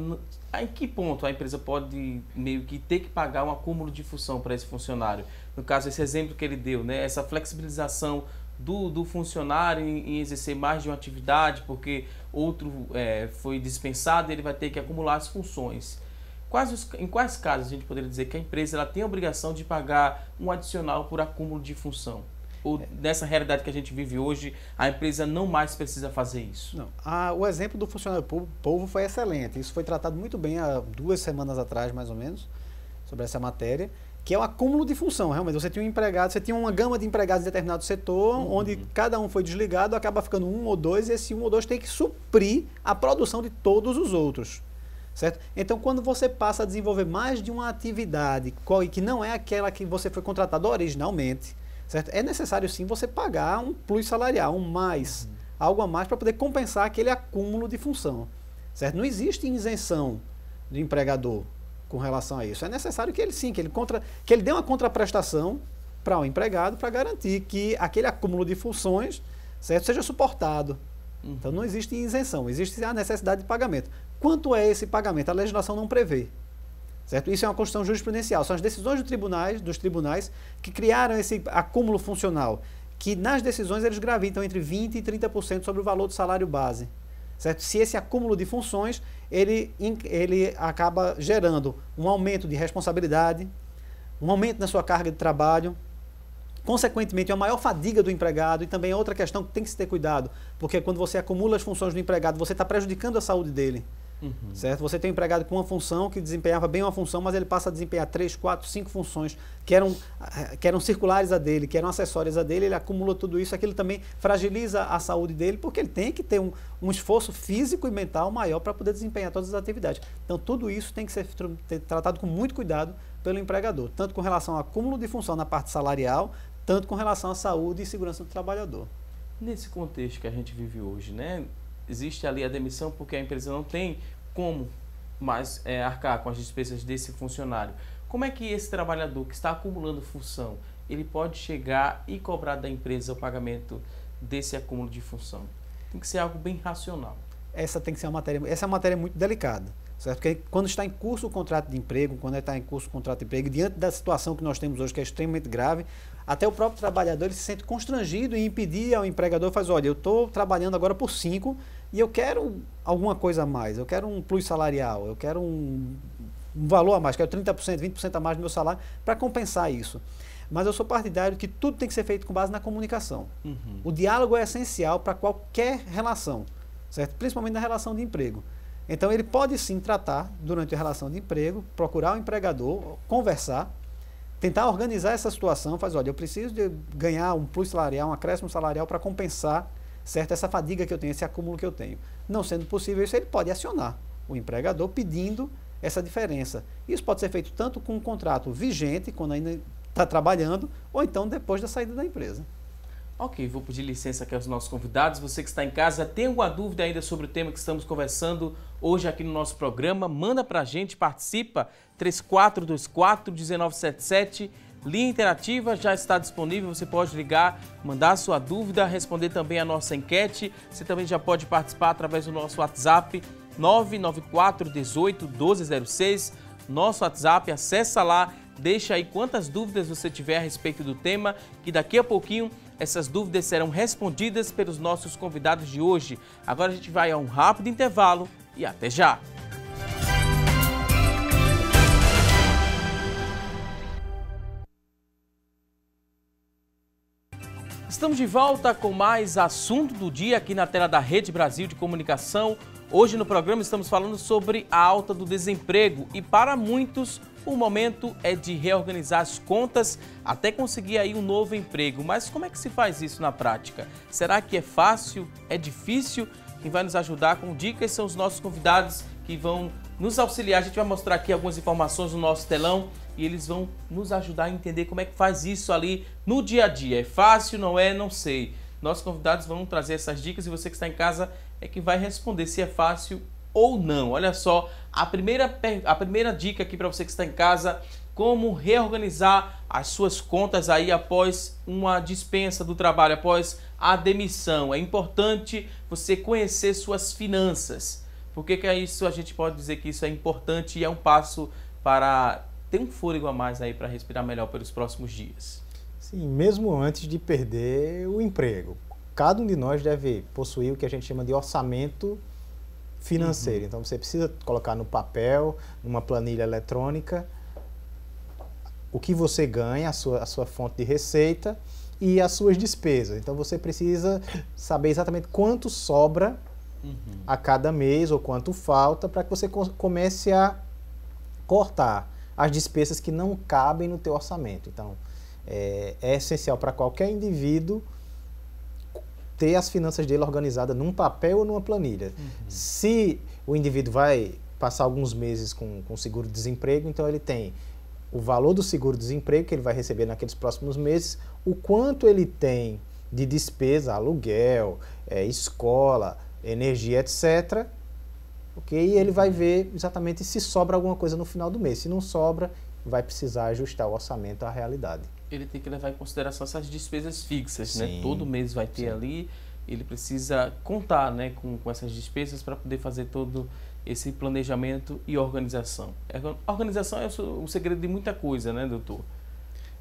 em que ponto a empresa pode meio que ter que pagar um acúmulo de função para esse funcionário. No caso esse exemplo que ele deu, né, essa flexibilização do, do funcionário em, em exercer mais de uma atividade porque outro é, foi dispensado, ele vai ter que acumular as funções. Quais os, em quais casos a gente poderia dizer que a empresa ela tem a obrigação de pagar um adicional por acúmulo de função? ou nessa realidade que a gente vive hoje, a empresa não mais precisa fazer isso? Não.
Ah, o exemplo do funcionário povo foi excelente. Isso foi tratado muito bem há duas semanas atrás, mais ou menos, sobre essa matéria, que é o acúmulo de função, realmente. Você tinha um empregado, você tinha uma gama de empregados em determinado setor, uhum. onde cada um foi desligado, acaba ficando um ou dois, e esse um ou dois tem que suprir a produção de todos os outros. Certo? Então, quando você passa a desenvolver mais de uma atividade que não é aquela que você foi contratado originalmente, Certo? É necessário sim você pagar um plus salarial, um mais, uhum. algo a mais para poder compensar aquele acúmulo de função. Certo? Não existe isenção do empregador com relação a isso. É necessário que ele sim, que ele, contra, que ele dê uma contraprestação para o um empregado para garantir que aquele acúmulo de funções certo, seja suportado. Uhum. Então não existe isenção, existe a necessidade de pagamento. Quanto é esse pagamento? A legislação não prevê. Certo? Isso é uma construção jurisprudencial. São as decisões dos tribunais, dos tribunais que criaram esse acúmulo funcional, que nas decisões eles gravitam entre 20% e 30% sobre o valor do salário base. Certo? Se esse acúmulo de funções, ele, ele acaba gerando um aumento de responsabilidade, um aumento na sua carga de trabalho, consequentemente, uma maior fadiga do empregado e também é outra questão que tem que se ter cuidado, porque quando você acumula as funções do empregado, você está prejudicando a saúde dele. Uhum. Certo? Você tem um empregado com uma função que desempenhava bem uma função, mas ele passa a desempenhar três, quatro, cinco funções que eram, eh, que eram circulares a dele, que eram acessórias a dele, ele acumula tudo isso, aquilo também fragiliza a saúde dele, porque ele tem que ter um, um esforço físico e mental maior para poder desempenhar todas as atividades. Então, tudo isso tem que ser tratado com muito cuidado pelo empregador, tanto com relação ao acúmulo de função na parte salarial, tanto com relação à saúde e segurança do trabalhador.
Nesse contexto que a gente vive hoje, né? existe ali a demissão porque a empresa não tem como mais é, arcar com as despesas desse funcionário. Como é que esse trabalhador que está acumulando função, ele pode chegar e cobrar da empresa o pagamento desse
acúmulo de função? Tem que ser algo bem racional. Essa tem que ser uma matéria, essa é uma matéria muito delicada, certo? Porque quando está em curso o contrato de emprego, quando é está em curso o contrato de emprego, diante da situação que nós temos hoje, que é extremamente grave, até o próprio trabalhador ele se sente constrangido em impedir ao empregador, faz, olha, eu estou trabalhando agora por cinco, e eu quero alguma coisa a mais, eu quero um plus salarial, eu quero um, um valor a mais, quero 30%, 20% a mais do meu salário para compensar isso. Mas eu sou partidário que tudo tem que ser feito com base na comunicação. Uhum. O diálogo é essencial para qualquer relação, certo? Principalmente na relação de emprego. Então ele pode sim tratar durante a relação de emprego, procurar o empregador, conversar, tentar organizar essa situação, faz, olha, eu preciso de ganhar um plus salarial, um acréscimo salarial para compensar certo? Essa fadiga que eu tenho, esse acúmulo que eu tenho. Não sendo possível isso, ele pode acionar o empregador pedindo essa diferença. Isso pode ser feito tanto com um contrato vigente, quando ainda está trabalhando, ou então depois da saída da empresa.
Ok, vou pedir licença aqui aos nossos convidados. Você que está em casa, tem alguma dúvida ainda sobre o tema que estamos conversando hoje aqui no nosso programa? Manda para a gente, participa, 3424 1977 Linha interativa já está disponível, você pode ligar, mandar sua dúvida, responder também a nossa enquete. Você também já pode participar através do nosso WhatsApp 994 18 1206. Nosso WhatsApp, acessa lá, deixa aí quantas dúvidas você tiver a respeito do tema, que daqui a pouquinho essas dúvidas serão respondidas pelos nossos convidados de hoje. Agora a gente vai a um rápido intervalo e até já! Estamos de volta com mais assunto do dia aqui na tela da Rede Brasil de Comunicação. Hoje no programa estamos falando sobre a alta do desemprego e para muitos o momento é de reorganizar as contas até conseguir aí um novo emprego. Mas como é que se faz isso na prática? Será que é fácil? É difícil? Quem vai nos ajudar com dicas são os nossos convidados que vão nos auxiliar. A gente vai mostrar aqui algumas informações no nosso telão e eles vão nos ajudar a entender como é que faz isso ali no dia a dia. É fácil, não é? Não sei. Nossos convidados vão trazer essas dicas e você que está em casa é que vai responder se é fácil ou não. Olha só, a primeira, a primeira dica aqui para você que está em casa, como reorganizar as suas contas aí após uma dispensa do trabalho, após a demissão. É importante você conhecer suas finanças. Por que, que é isso a gente pode dizer que isso é importante e é um passo para ter um fôlego a mais aí para respirar melhor pelos próximos dias?
Sim, mesmo antes de perder o emprego. Cada um de nós deve possuir o que a gente chama de orçamento financeiro. Uhum. Então você precisa colocar no papel, numa planilha eletrônica, o que você ganha, a sua, a sua fonte de receita e as suas despesas. Então você precisa saber exatamente quanto sobra uhum. a cada mês ou quanto falta para que você comece a cortar as despesas que não cabem no teu orçamento. Então, é, é essencial para qualquer indivíduo ter as finanças dele organizadas num papel ou numa planilha. Uhum. Se o indivíduo vai passar alguns meses com, com seguro-desemprego, então ele tem o valor do seguro-desemprego que ele vai receber naqueles próximos meses, o quanto ele tem de despesa, aluguel, é, escola, energia, etc. ok E ele vai ver exatamente se sobra alguma coisa no final do mês. Se não sobra, vai precisar ajustar o orçamento à realidade.
Ele tem que levar em consideração essas despesas fixas, né? sim, né? Todo mês vai ter sim. ali, ele precisa contar né, com, com essas despesas para poder fazer todo esse planejamento e organização. É, organização é o segredo de muita coisa, né, doutor?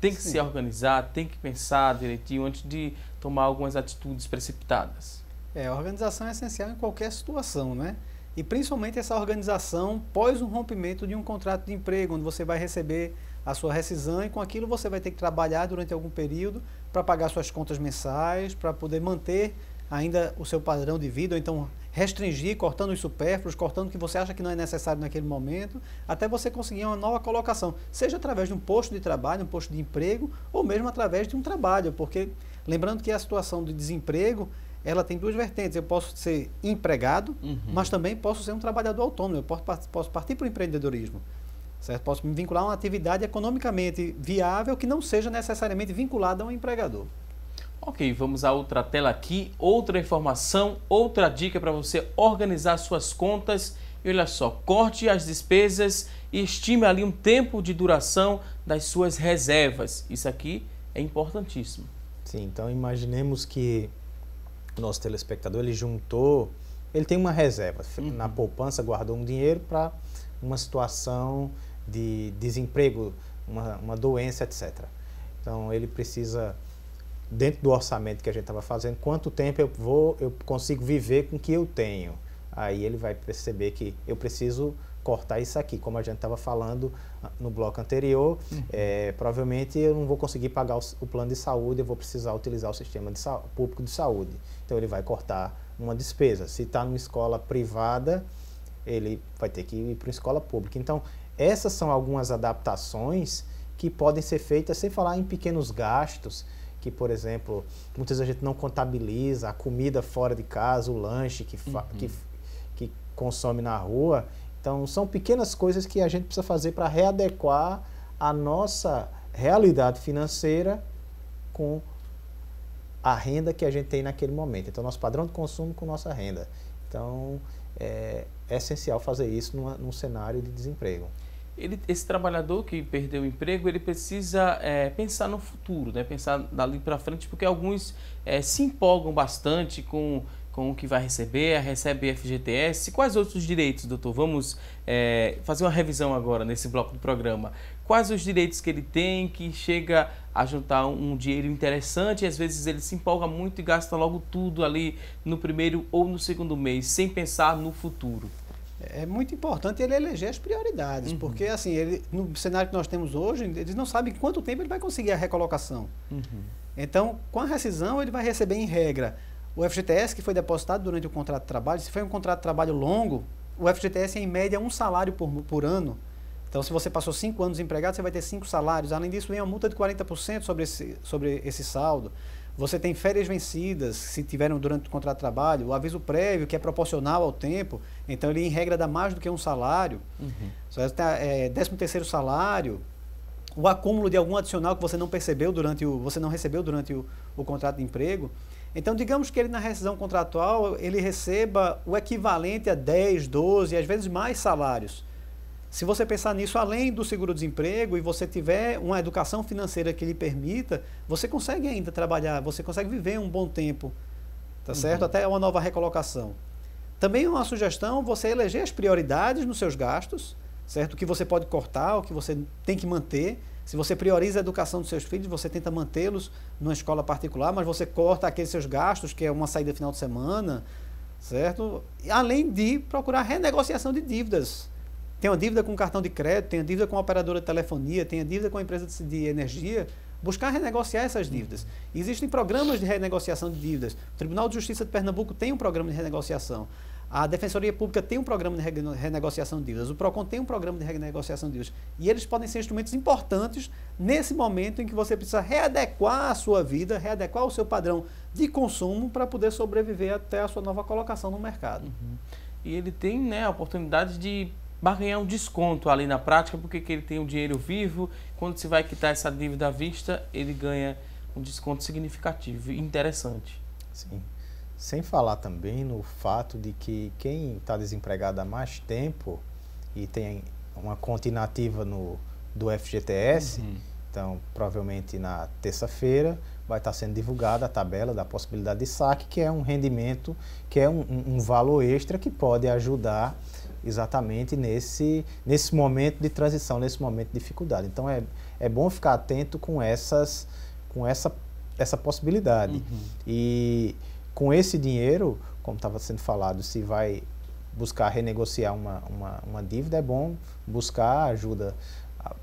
Tem que Sim. se organizar, tem que pensar direitinho antes de tomar algumas atitudes precipitadas.
É, a organização é essencial em qualquer situação, né? E principalmente essa organização pós um rompimento de um contrato de emprego, onde você vai receber a sua rescisão e com aquilo você vai ter que trabalhar durante algum período para pagar suas contas mensais, para poder manter ainda o seu padrão de vida, ou então restringir, cortando os supérfluos, cortando o que você acha que não é necessário naquele momento, até você conseguir uma nova colocação, seja através de um posto de trabalho, um posto de emprego, ou mesmo através de um trabalho, porque lembrando que a situação de desemprego ela tem duas vertentes. Eu posso ser empregado, uhum. mas também posso ser um trabalhador autônomo. Eu posso, posso partir para o empreendedorismo. Certo? Posso me vincular a uma atividade economicamente viável que não seja necessariamente vinculada a um empregador. Ok,
vamos a outra tela aqui. Outra informação, outra dica para você organizar suas contas. E olha só, corte as despesas e estime ali um tempo de duração das suas reservas. Isso aqui é importantíssimo. Sim, então imaginemos que nosso telespectador, ele juntou, ele tem uma reserva. Uhum. Na
poupança, guardou um dinheiro para uma situação de desemprego, uma, uma doença, etc. Então, ele precisa, dentro do orçamento que a gente estava fazendo, quanto tempo eu vou, eu consigo viver com o que eu tenho. Aí ele vai perceber que eu preciso cortar isso aqui, como a gente estava falando ah, no bloco anterior, uhum. é, provavelmente eu não vou conseguir pagar o, o, plano de saúde, eu vou precisar utilizar o sistema de público de saúde. Então ele vai cortar uma despesa. Se está numa escola privada, ele vai ter que ir para uma escola pública. Então essas são algumas adaptações que podem ser feitas, sem falar em pequenos gastos, que, por exemplo, muitas vezes a gente não contabiliza a comida fora de casa, o lanche que, uhum. que, que consome na rua, então, são pequenas coisas que a gente precisa fazer para readequar a nossa realidade financeira com a renda que a gente tem naquele momento. Então, nosso padrão de consumo com nossa renda. Então, é, é essencial fazer isso numa, num cenário de desemprego.
Ele, esse trabalhador que perdeu o emprego, ele precisa é, pensar no futuro, né? pensar dali para frente, porque alguns é, se empolgam bastante com com o que vai receber, recebe FGTS, quais outros direitos, doutor? Vamos é, fazer uma revisão agora nesse bloco do programa. Quais os direitos que ele tem, que chega a juntar um dinheiro interessante e às vezes ele se empolga muito e gasta logo tudo ali no primeiro ou no segundo mês, sem pensar no futuro?
É, é muito importante ele eleger as prioridades, uhum. porque assim, ele, no cenário que nós temos hoje, eles não sabem quanto tempo ele vai conseguir a recolocação. Uhum. Então, com a rescisão, ele vai receber em regra o FGTS que foi depositado durante o contrato de trabalho, se foi um contrato de trabalho longo, o FGTS é em média um salário por, por ano. Então, se você passou cinco anos empregado, você vai ter cinco salários. Além disso, vem uma multa de 40% sobre esse, sobre esse saldo. Você tem férias vencidas, se tiveram durante o contrato de trabalho, o aviso prévio, que é proporcional ao tempo, então ele, em regra, dá mais do que um salário. Uhum. Você eh, é, 13 terceiro salário, o acúmulo de algum adicional que você não percebeu durante o... você não recebeu durante o, o contrato de emprego. Então, digamos que ele na rescisão contratual, ele receba o equivalente a 10, 12, às vezes mais salários. Se você pensar nisso além do seguro-desemprego e você tiver uma educação financeira que lhe permita, você consegue ainda trabalhar, você consegue viver um bom tempo, tá uhum. certo? Até uma nova recolocação. Também uma sugestão, você eleger as prioridades nos seus gastos, certo? O que você pode cortar, o que você tem que manter, se você prioriza a educação dos seus filhos, você tenta mantê-los numa escola particular, mas você corta aqueles seus gastos, que é uma saída final de semana, certo? Além de procurar renegociação de dívidas. Tem uma dívida com cartão de crédito, tem a dívida com a operadora de telefonia, tem a dívida com a empresa de energia. Buscar renegociar essas dívidas. Existem programas de renegociação de dívidas. O Tribunal de Justiça de Pernambuco tem um programa de renegociação. A Defensoria Pública tem um programa de renegociação de dívidas, o PROCON tem um programa de renegociação de dívidas. E eles podem ser instrumentos importantes nesse momento em que você precisa readequar a sua vida, readequar o seu padrão de consumo para poder sobreviver até a sua nova colocação no mercado. Uhum. E ele tem
né, a oportunidade de ganhar um desconto ali na prática, porque ele tem o um dinheiro vivo, quando se vai quitar essa dívida à vista, ele ganha um desconto significativo e interessante.
Sim. Sem falar também no fato de que quem está desempregado há mais tempo e tem uma continuativa no, do FGTS, uhum. então provavelmente na terça-feira vai estar tá sendo divulgada a tabela da possibilidade de saque, que é um rendimento, que é um, um valor extra que pode ajudar exatamente nesse, nesse momento de transição, nesse momento de dificuldade. Então é, é bom ficar atento com essas com essa, essa possibilidade. Uhum. E com esse dinheiro, como estava sendo falado, se vai buscar renegociar uma, uma, uma, dívida, é bom buscar ajuda,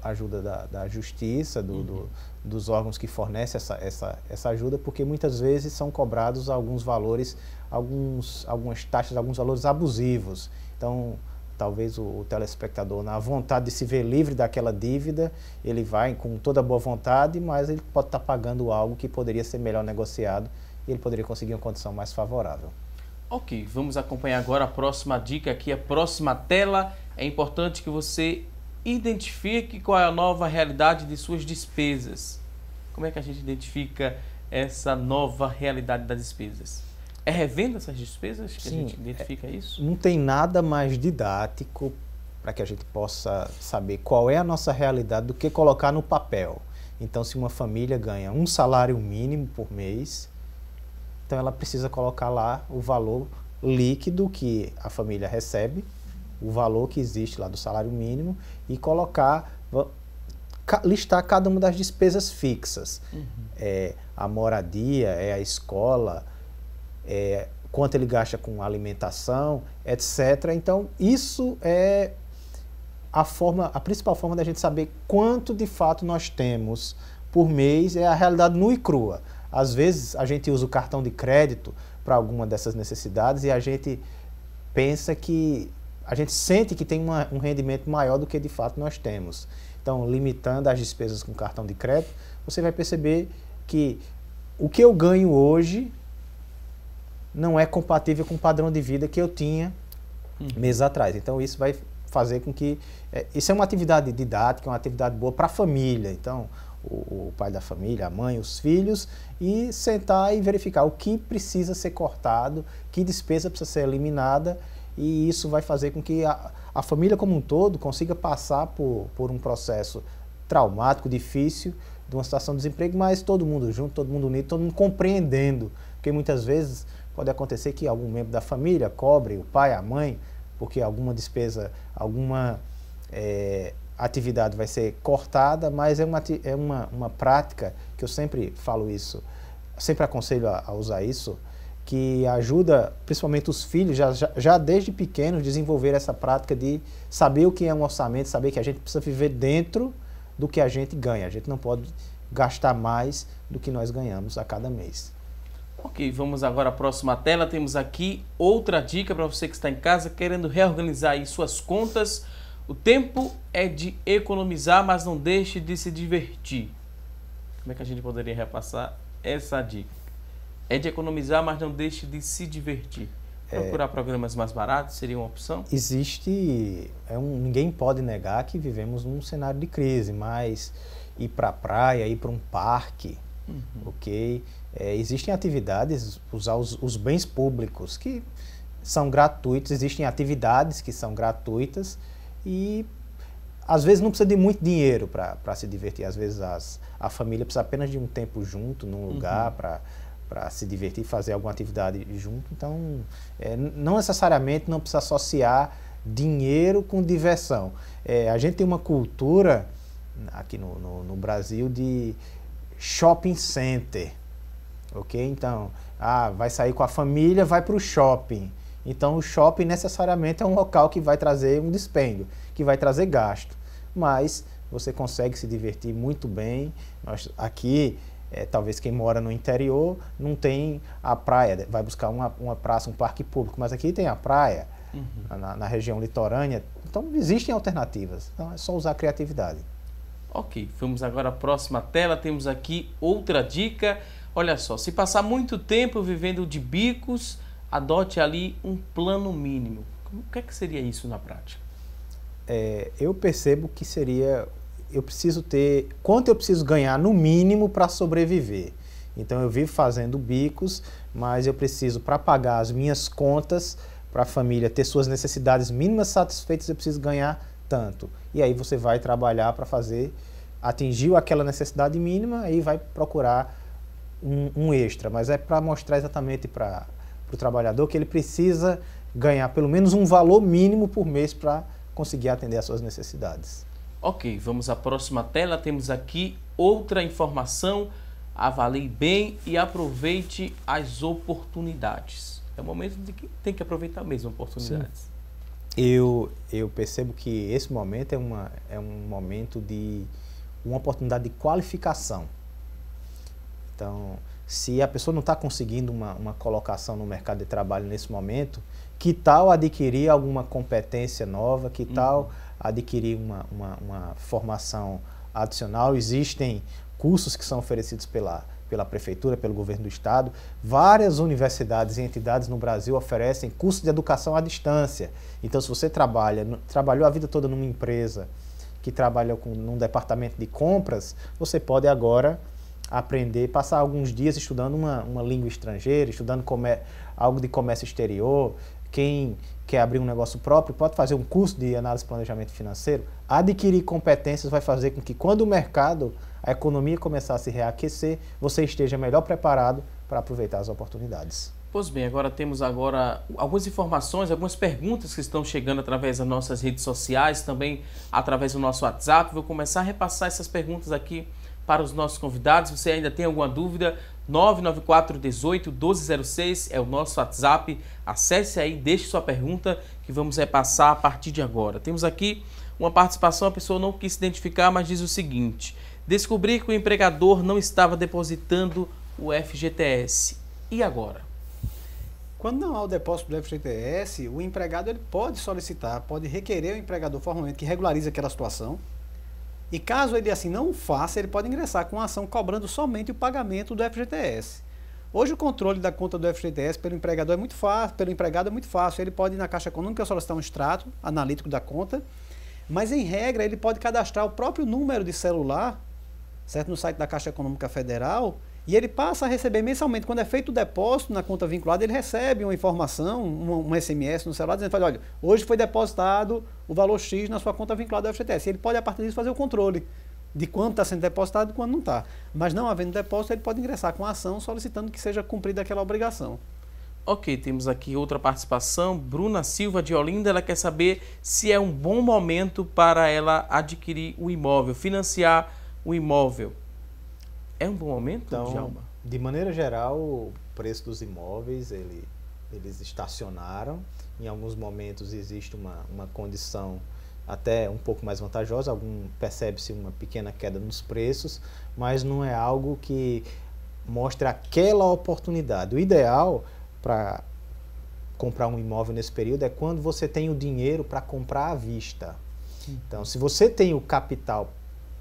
ajuda da, da justiça, do, uhum. do, dos órgãos que fornecem essa, essa, essa ajuda, porque muitas vezes são cobrados alguns valores, alguns, algumas taxas, alguns valores abusivos. Então, talvez o, o, telespectador, na vontade de se ver livre daquela dívida, ele vai com toda boa vontade, mas ele pode estar tá pagando algo que poderia ser melhor negociado e ele poderia conseguir uma condição mais favorável.
Ok, vamos acompanhar agora a próxima dica aqui, a próxima tela. É importante que você identifique qual é a nova realidade de suas despesas. Como é que a gente identifica essa nova realidade das despesas? É revendo essas despesas que Sim, a gente identifica é isso?
Não tem nada mais didático para que a gente possa saber qual é a nossa realidade do que colocar no papel. Então, se uma família ganha um salário mínimo por mês, então ela precisa colocar lá o valor líquido que a família recebe, o valor que existe lá do salário mínimo e colocar listar cada uma das despesas fixas. Uhum. É a moradia, é a escola, é quanto ele gasta com alimentação, etc. Então, isso é a forma, a principal forma da gente saber quanto de fato nós temos por mês é a realidade nua e crua. Às vezes a gente usa o cartão de crédito para alguma dessas necessidades e a gente pensa que a gente sente que tem uma, um rendimento maior do que de fato nós temos. Então, limitando as despesas com cartão de crédito, você vai perceber que o que eu ganho hoje não é compatível com o padrão de vida que eu tinha hum. meses atrás. Então, isso vai fazer com que. É, isso é uma atividade didática, é uma atividade boa para a família. Então, o, pai da família, a mãe, os filhos, e sentar e verificar o que precisa ser cortado, que despesa precisa ser eliminada, e isso vai fazer com que a, a família como um todo consiga passar por, por um processo traumático, difícil, de uma situação de desemprego, mas todo mundo junto, todo mundo unido, todo mundo compreendendo, porque muitas vezes pode acontecer que algum membro da família cobre o pai, a mãe, porque alguma despesa, alguma é, atividade vai ser cortada, mas é uma, é uma, uma prática que eu sempre falo isso, sempre aconselho a, a usar isso, que ajuda principalmente os filhos, já, já, já, desde pequenos, desenvolver essa prática de saber o que é um orçamento, saber que a gente precisa viver dentro do que a gente ganha. A gente não pode gastar mais do que nós ganhamos a cada mês.
Ok, vamos agora à próxima tela. Temos aqui outra dica para você que está em casa querendo reorganizar suas contas o tempo é de economizar, mas não deixe de se divertir. Como é que a gente poderia repassar essa dica? É de economizar, mas não deixe de se divertir. É. Procurar é, programas mais baratos seria uma opção?
Existe, é um, ninguém pode negar que vivemos num cenário de crise, mas ir para a praia, ir para um parque, uhum. ok? É, existem atividades, usar os, os bens públicos que são gratuitos, existem atividades que são gratuitas, e às vezes não precisa de muito dinheiro para se divertir, às vezes as, a família precisa apenas de um tempo junto, num lugar, uhum. para para se divertir, fazer alguma atividade junto. Então, é, não necessariamente não precisa associar dinheiro com diversão. É, a gente tem uma cultura aqui no, no, no, Brasil de shopping center, ok? Então, ah, vai sair com a família, vai para o shopping. Então, o shopping necessariamente é um local que vai trazer um dispêndio, que vai trazer gasto. Mas você consegue se divertir muito bem. Nós, aqui, é, talvez quem mora no interior não tem a praia, vai buscar uma, uma praça, um parque público, mas aqui tem a praia, uhum. na, na, região litorânea. Então, existem alternativas. Então, é só usar a criatividade.
Ok, vamos agora à próxima tela. Temos aqui outra dica. Olha só, se passar muito tempo vivendo de bicos, adote ali um plano mínimo. O que, é que seria isso na prática?
É, eu percebo que seria. Eu preciso ter. Quanto eu preciso ganhar no mínimo para sobreviver? Então eu vivo fazendo bicos, mas eu preciso, para pagar as minhas contas, para a família ter suas necessidades mínimas satisfeitas, eu preciso ganhar tanto. E aí você vai trabalhar para fazer. Atingiu aquela necessidade mínima, aí vai procurar um, um extra. Mas é para mostrar exatamente para para o trabalhador que ele precisa ganhar pelo menos um valor mínimo por mês para conseguir atender às suas necessidades.
Ok, vamos à próxima tela. Temos aqui outra informação. Avalie bem e aproveite as oportunidades. É o momento de que tem que aproveitar mesmo oportunidades. Sim.
Eu, eu percebo que esse momento é, uma, é um momento de uma oportunidade de qualificação. Então, se a pessoa não está conseguindo uma, uma colocação no mercado de trabalho nesse momento, que tal adquirir alguma competência nova, que uhum. tal uhum. adquirir uma, uma, uma, formação adicional? Existem cursos que são oferecidos pela, pela prefeitura, pelo governo do estado. Várias universidades e entidades no Brasil oferecem cursos de educação à distância. Então, se você trabalha, trabalhou a vida toda numa empresa que trabalha com, num departamento de compras, você pode agora aprender, passar alguns dias estudando uma, uma língua estrangeira, estudando algo de comércio exterior. Quem quer abrir um negócio próprio pode fazer um curso de análise e planejamento financeiro. Adquirir competências vai fazer com que, quando o mercado, a economia começar a se reaquecer, você esteja melhor preparado para aproveitar as
oportunidades. Pois bem, agora temos agora algumas informações, algumas perguntas que estão chegando através das nossas redes sociais, também através do nosso WhatsApp. Vou começar a repassar essas perguntas aqui para os nossos convidados. Se você ainda tem alguma dúvida, 994 18 1206 é o nosso WhatsApp. Acesse aí, deixe sua pergunta que vamos repassar a partir de agora. Temos aqui uma participação, a pessoa não quis se identificar, mas diz o seguinte: Descobri que o empregador não estava depositando o FGTS. E
agora? Quando não há o depósito do FGTS, o empregado ele pode solicitar, pode requerer o empregador formalmente que regularize aquela situação e caso ele assim não o faça, ele pode ingressar com a ação cobrando somente o pagamento do FGTS. Hoje o controle da conta do FGTS pelo empregador é muito fácil, pelo empregado é muito fácil. Ele pode ir na Caixa Econômica solicitar um extrato analítico da conta, mas em regra ele pode cadastrar o próprio número de celular, certo, no site da Caixa Econômica Federal e ele passa a receber mensalmente. Quando é feito o depósito na conta vinculada, ele recebe uma informação, um, um SMS no celular, dizendo: olha, hoje foi depositado o valor X na sua conta vinculada ao FGTS. Ele pode, a partir disso, fazer o controle de quando está sendo depositado e quando não está. Mas não havendo depósito, ele pode ingressar com a ação solicitando que seja cumprida aquela obrigação.
Ok, temos aqui outra participação. Bruna Silva de Olinda, ela quer saber se é um bom momento para ela adquirir o imóvel, financiar o imóvel.
É um bom aumento, então, Djalma? De maneira geral, o preço dos imóveis, ele, eles estacionaram. Em alguns momentos existe uma, uma condição até um pouco mais vantajosa, algum percebe-se uma pequena queda nos preços, mas não é algo que mostre aquela oportunidade. O ideal para comprar um imóvel nesse período é quando você tem o dinheiro para comprar à vista. Uhum. Então, se você tem o capital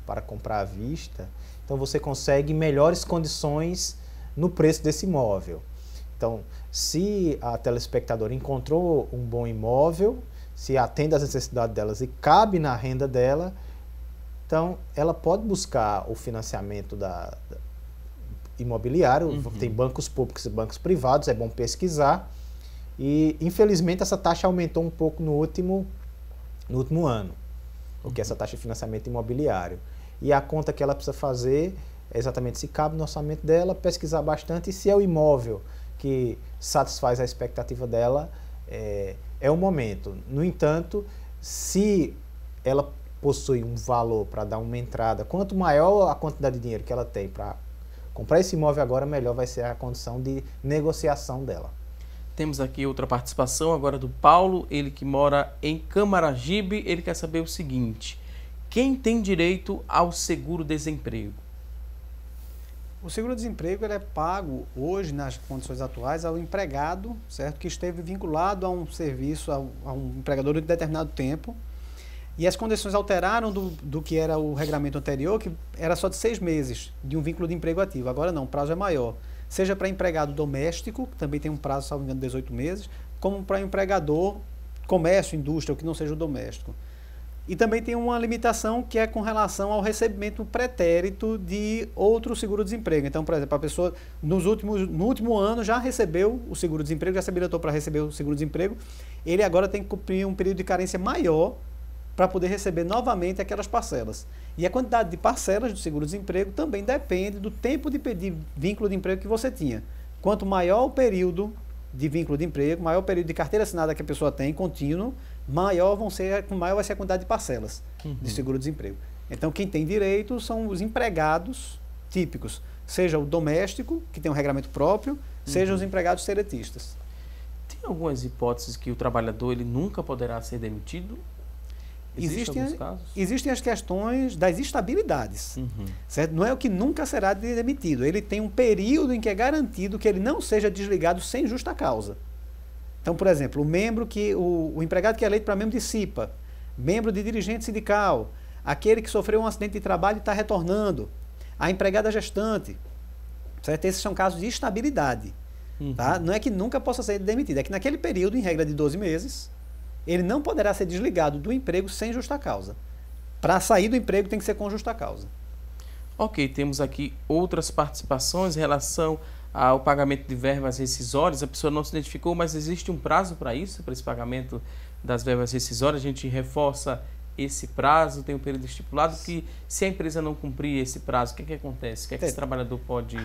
para comprar à vista, então você consegue melhores condições no preço desse imóvel. Então, se a telespectadora encontrou um bom imóvel, se atende às necessidades delas e cabe na renda dela, então ela pode buscar o financiamento da, da imobiliário. Uhum. Tem bancos públicos e bancos privados, é bom pesquisar. E infelizmente essa taxa aumentou um pouco no último, no último ano, o que é uhum. essa taxa de financiamento imobiliário e a conta que ela precisa fazer é exatamente se cabe no orçamento dela, pesquisar bastante e se é o imóvel que satisfaz a expectativa dela, é, é o momento. No entanto, se ela possui um valor para dar uma entrada, quanto maior a quantidade de dinheiro que ela tem para comprar esse imóvel agora, melhor vai ser a condição de
negociação dela. Temos aqui outra participação agora do Paulo, ele que mora em Camaragibe, ele quer saber o seguinte: quem tem direito ao seguro-desemprego?
O seguro-desemprego é pago hoje, nas condições atuais, ao empregado, certo? Que esteve vinculado a um serviço, a um empregador de determinado tempo. E as condições alteraram do, do que era o regulamento anterior, que era só de seis meses de um vínculo de emprego ativo. Agora não, o prazo é maior. Seja para empregado doméstico, que também tem um prazo, salvo engano, de 18 meses, como para empregador, comércio, indústria, o que não seja o doméstico. E também tem uma limitação que é com relação ao recebimento pretérito de outro seguro-desemprego. Então, por exemplo, a pessoa nos últimos, no último ano já recebeu o seguro-desemprego, já se habilitou para receber o seguro-desemprego, ele agora tem que cumprir um período de carência maior para poder receber novamente aquelas parcelas. E a quantidade de parcelas do seguro-desemprego também depende do tempo de, de vínculo de emprego que você tinha. Quanto maior o período de vínculo de emprego, maior o período de carteira assinada que a pessoa tem, contínuo, maior vão ser, maior vai ser a quantidade de parcelas uhum. de seguro-desemprego. Então, quem tem direito são os empregados típicos, seja o doméstico, que tem um regramento próprio, uhum. seja os
empregados seretistas. Tem algumas hipóteses que o trabalhador ele nunca poderá ser demitido? Existe existem, casos?
existem as questões das estabilidades. Uhum. Certo? Não é o que nunca será demitido. Ele tem um período em que é garantido que ele não seja desligado sem justa causa. Então, por exemplo, o membro que o, o empregado que é eleito para membro de CIPA, membro de dirigente sindical, aquele que sofreu um acidente de trabalho e está retornando, a empregada gestante, certo? Esses são casos de estabilidade, uhum. tá? Não é que nunca possa ser demitido, é que naquele período, em regra de 12 meses, ele não poderá ser desligado do emprego sem justa causa. Para sair do emprego tem que ser com justa causa.
Ok, temos aqui outras participações em relação o pagamento de verbas rescisórias, a pessoa não se identificou, mas existe um prazo para isso, para esse pagamento das verbas rescisórias, a gente reforça esse prazo, tem um período estipulado que se a empresa não cumprir esse prazo, o que, é que acontece? O que, é que esse é. trabalhador pode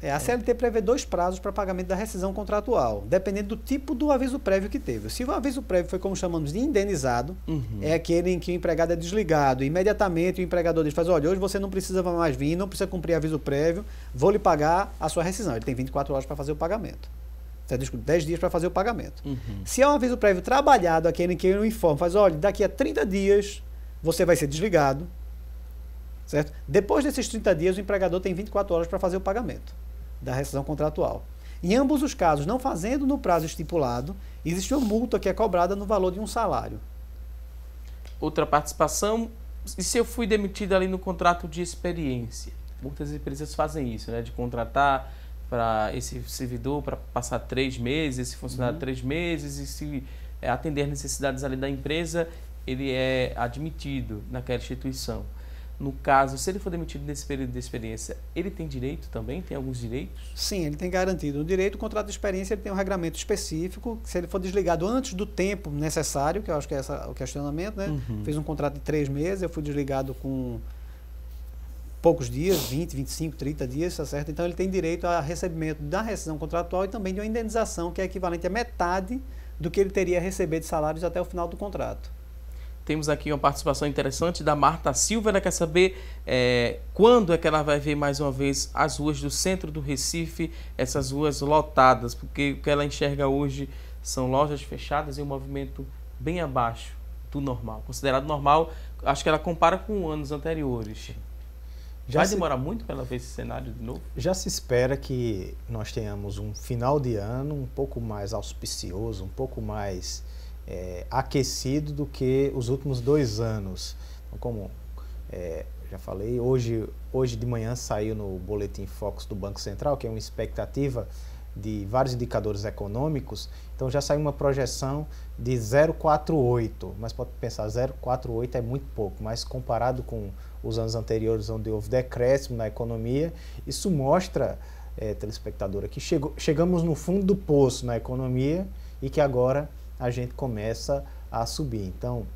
é, a CLT prevê dois prazos para pagamento da rescisão contratual, dependendo do tipo do aviso prévio que teve. Se o aviso prévio foi como chamamos de indenizado, uhum. é aquele em que o empregado é desligado, imediatamente o empregador diz: faz, olha, hoje você não precisa mais vir, não precisa cumprir aviso prévio, vou lhe pagar a sua rescisão. Ele tem 24 horas para fazer o pagamento. Você desculpa, 10 dias para fazer o pagamento. Uhum. Se é um aviso prévio trabalhado, aquele em que ele informa, faz, olha, daqui a 30 dias você vai ser desligado. Certo? Depois desses 30 dias, o empregador tem 24 horas para fazer o pagamento da rescisão contratual. Em ambos os casos, não fazendo no prazo estipulado, existe uma multa que é cobrada no valor de um salário.
Outra participação, e se eu fui demitido ali no contrato de experiência? Muitas empresas fazem isso, né? De contratar para esse servidor para passar três meses, esse funcionário uhum. três meses, e se é, atender necessidades ali da empresa, ele é admitido naquela instituição no caso, se ele for demitido nesse período de experiência, ele tem direito também? Tem alguns direitos?
Sim, ele tem garantido. o direito, o contrato de experiência ele tem um regramento específico. Se ele for desligado antes do tempo necessário, que eu acho que é essa, o questionamento, né? Uhum. Fez um contrato de três meses, eu fui desligado com poucos dias, 20, 25, 30 dias, tá certo? Então ele tem direito a recebimento da rescisão contratual e também de uma indenização que é equivalente a metade do que ele teria a receber de salários até o final do contrato.
Temos aqui uma participação interessante da Marta Silva. Ela quer saber é, quando é que ela vai ver mais uma vez as ruas do centro do Recife, essas ruas lotadas, porque o que ela enxerga hoje são lojas fechadas e um movimento bem abaixo do normal. Considerado normal, acho que ela compara com anos anteriores. Já Vai se... demorar muito para ela ver esse cenário de novo?
Já se espera que nós tenhamos um final de ano um pouco mais auspicioso, um pouco mais é, aquecido do que os últimos dois anos. Então, como é, já falei, hoje, hoje de manhã saiu no Boletim Fox do Banco Central, que é uma expectativa de vários indicadores econômicos, então já saiu uma projeção de 0,48, mas pode pensar 0,48 é muito pouco, mas comparado com os anos anteriores onde houve decréscimo na economia, isso mostra, é, telespectadora, que chegou, chegamos no fundo do poço na economia e que agora a gente começa a subir. Então,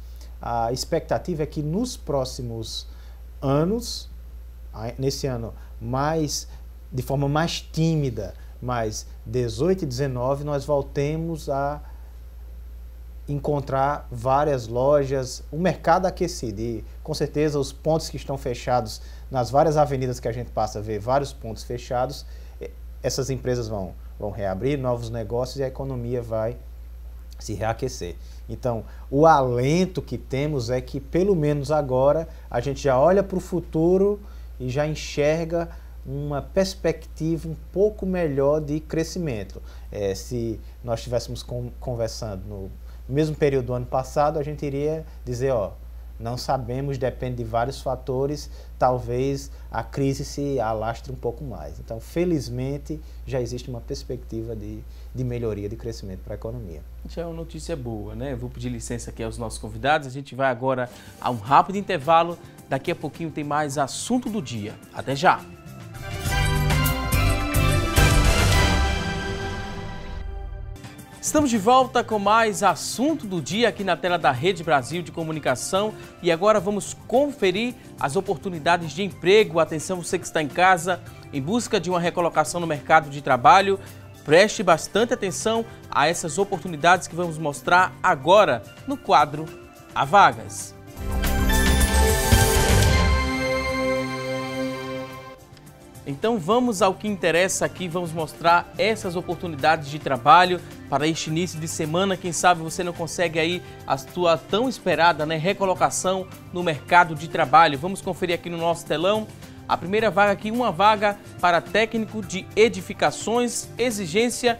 a expectativa é que nos próximos anos, nesse ano mais de forma mais tímida, mas 18 e 19 nós voltemos a encontrar várias lojas, o um mercado aquecido e com certeza os pontos que estão fechados nas várias avenidas que a gente passa a ver, vários pontos fechados, essas empresas vão, vão reabrir novos negócios e a economia vai se reaquecer. Então, o alento que temos é que, pelo menos agora, a gente já olha para o futuro e já enxerga uma perspectiva um pouco melhor de crescimento. É, se nós estivéssemos conversando no mesmo período do ano passado, a gente iria dizer, ó, não sabemos, depende de vários fatores, talvez a crise se alastre um pouco mais. Então, felizmente, já existe uma perspectiva de,
de melhoria, de crescimento para a economia. Isso é uma notícia boa, né? vou pedir licença aqui aos nossos convidados. A gente vai agora a um rápido intervalo. Daqui a pouquinho tem mais assunto do dia. Até já! Estamos de volta com mais assunto do dia aqui na tela da Rede Brasil de Comunicação e agora vamos conferir as oportunidades de emprego. Atenção, você que está em casa em busca de uma recolocação no mercado de trabalho, preste bastante atenção a essas oportunidades que vamos mostrar agora no quadro A Vagas. Então vamos ao que interessa aqui, vamos mostrar essas oportunidades de trabalho para este início de semana. Quem sabe você não consegue aí a sua tão esperada né, recolocação no mercado de trabalho. Vamos conferir aqui no nosso telão. A primeira vaga aqui, uma vaga para técnico de edificações, exigência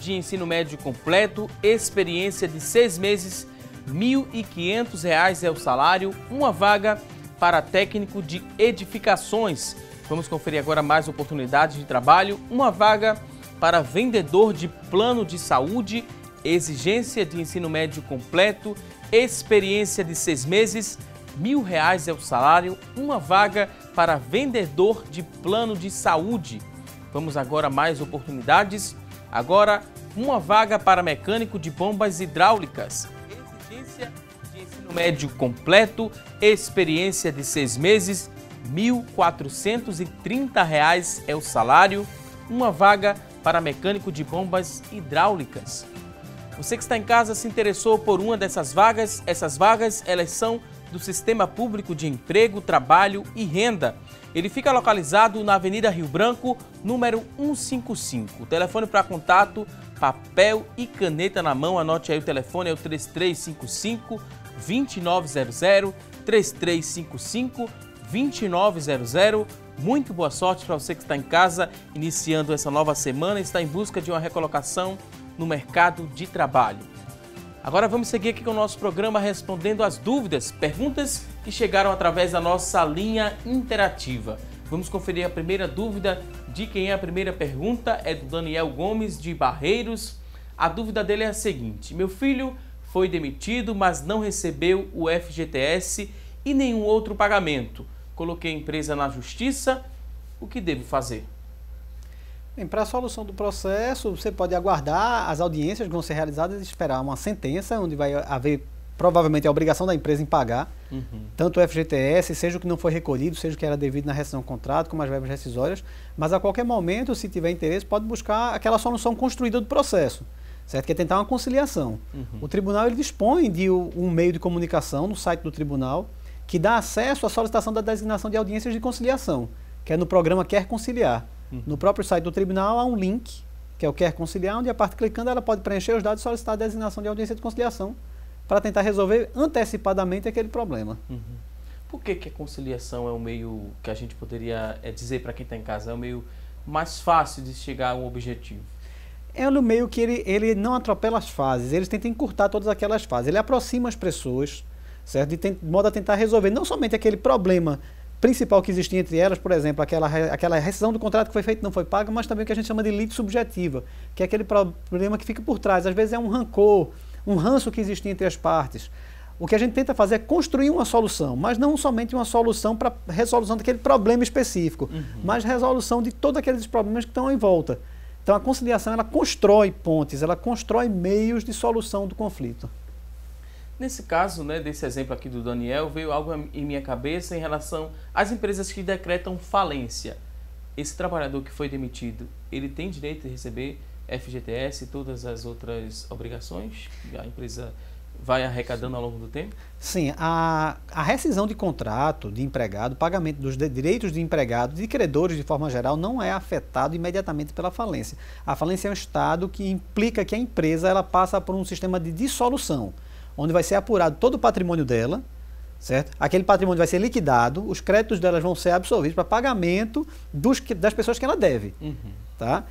de ensino médio completo, experiência de seis meses, R$ 1.500 é o salário, uma vaga para técnico de edificações. Vamos conferir agora mais oportunidades de trabalho, uma vaga para para vendedor de plano de saúde, exigência de ensino médio completo, experiência de seis meses, mil reais é o salário, uma vaga para vendedor de plano de saúde. Vamos agora mais oportunidades. Agora, uma vaga para mecânico de bombas hidráulicas. Exigência de ensino médio completo, experiência de seis meses, R$ 1.430 é o salário. Uma vaga para mecânico de bombas hidráulicas. Você que está em casa se interessou por uma dessas vagas, essas vagas elas são do Sistema Público de Emprego, Trabalho e Renda. Ele fica localizado na Avenida Rio Branco, número 155. O telefone para contato, papel e caneta na mão, anote aí o telefone, é o 3355 2900, 3355 2900 muito boa sorte para você que está em casa, iniciando essa nova semana e está em busca de uma recolocação no mercado de trabalho. Agora vamos seguir aqui com o nosso programa respondendo as dúvidas, perguntas que chegaram através da nossa linha interativa. Vamos conferir a primeira dúvida de quem é a primeira pergunta, é do Daniel Gomes de Barreiros. A dúvida dele é a seguinte: Meu filho foi demitido, mas não recebeu o FGTS e nenhum outro pagamento. Coloquei a empresa na justiça, o que devo fazer?
Bem, para a solução do processo, você pode aguardar as audiências que vão ser realizadas e esperar uma sentença, onde vai haver provavelmente a obrigação da empresa em pagar, uhum. tanto o FGTS, seja o que não foi recolhido, seja o que era devido na rescisão do contrato, como as verbas rescisórias, mas a qualquer momento, se tiver interesse, pode buscar aquela solução construída do processo, certo? Que é tentar uma conciliação. Uhum. O tribunal ele dispõe de um meio de comunicação no site do tribunal, que dá acesso à solicitação da designação de audiências de conciliação, que é no programa Quer Conciliar. Uhum. No próprio site do tribunal há um link, que é o Quer Conciliar, onde a parte clicando ela pode preencher os dados e solicitar a designação de audiência de conciliação para tentar resolver antecipadamente aquele problema. Uhum.
Por que, que a conciliação é o meio que a gente poderia é, dizer para quem está em casa, é o meio mais fácil de chegar a um objetivo?
É o meio que ele, ele não atropela as fases, ele tenta encurtar todas aquelas fases, ele aproxima as pessoas, certo? De, de modo a tentar resolver não somente aquele problema principal que existia entre elas, por exemplo, aquela, aquela rescisão do contrato que foi feita não foi paga, mas também o que a gente chama de lide subjetiva, que é aquele problema que fica por trás. Às vezes é um rancor, um ranço que existia entre as partes. O que a gente tenta fazer é construir uma solução, mas não somente uma solução para resolução daquele problema específico, uhum. mas resolução de todos aqueles problemas que estão em volta. Então a conciliação ela constrói pontes, ela constrói meios de solução do conflito.
Nesse caso, né, desse exemplo aqui do Daniel, veio algo em minha cabeça em relação às empresas que decretam falência. Esse trabalhador que foi demitido, ele tem direito de receber FGTS e todas as outras obrigações que a empresa vai arrecadando ao longo do tempo?
Sim, a, a rescisão de contrato de empregado, pagamento dos de, direitos de empregado, e credores de forma geral, não é afetado imediatamente pela falência. A falência é um estado que implica que a empresa ela passa por um sistema de dissolução onde vai ser apurado todo o patrimônio dela, certo? Aquele patrimônio vai ser liquidado, os créditos delas vão ser absorvidos para pagamento dos, das pessoas que ela deve, uhum. tá?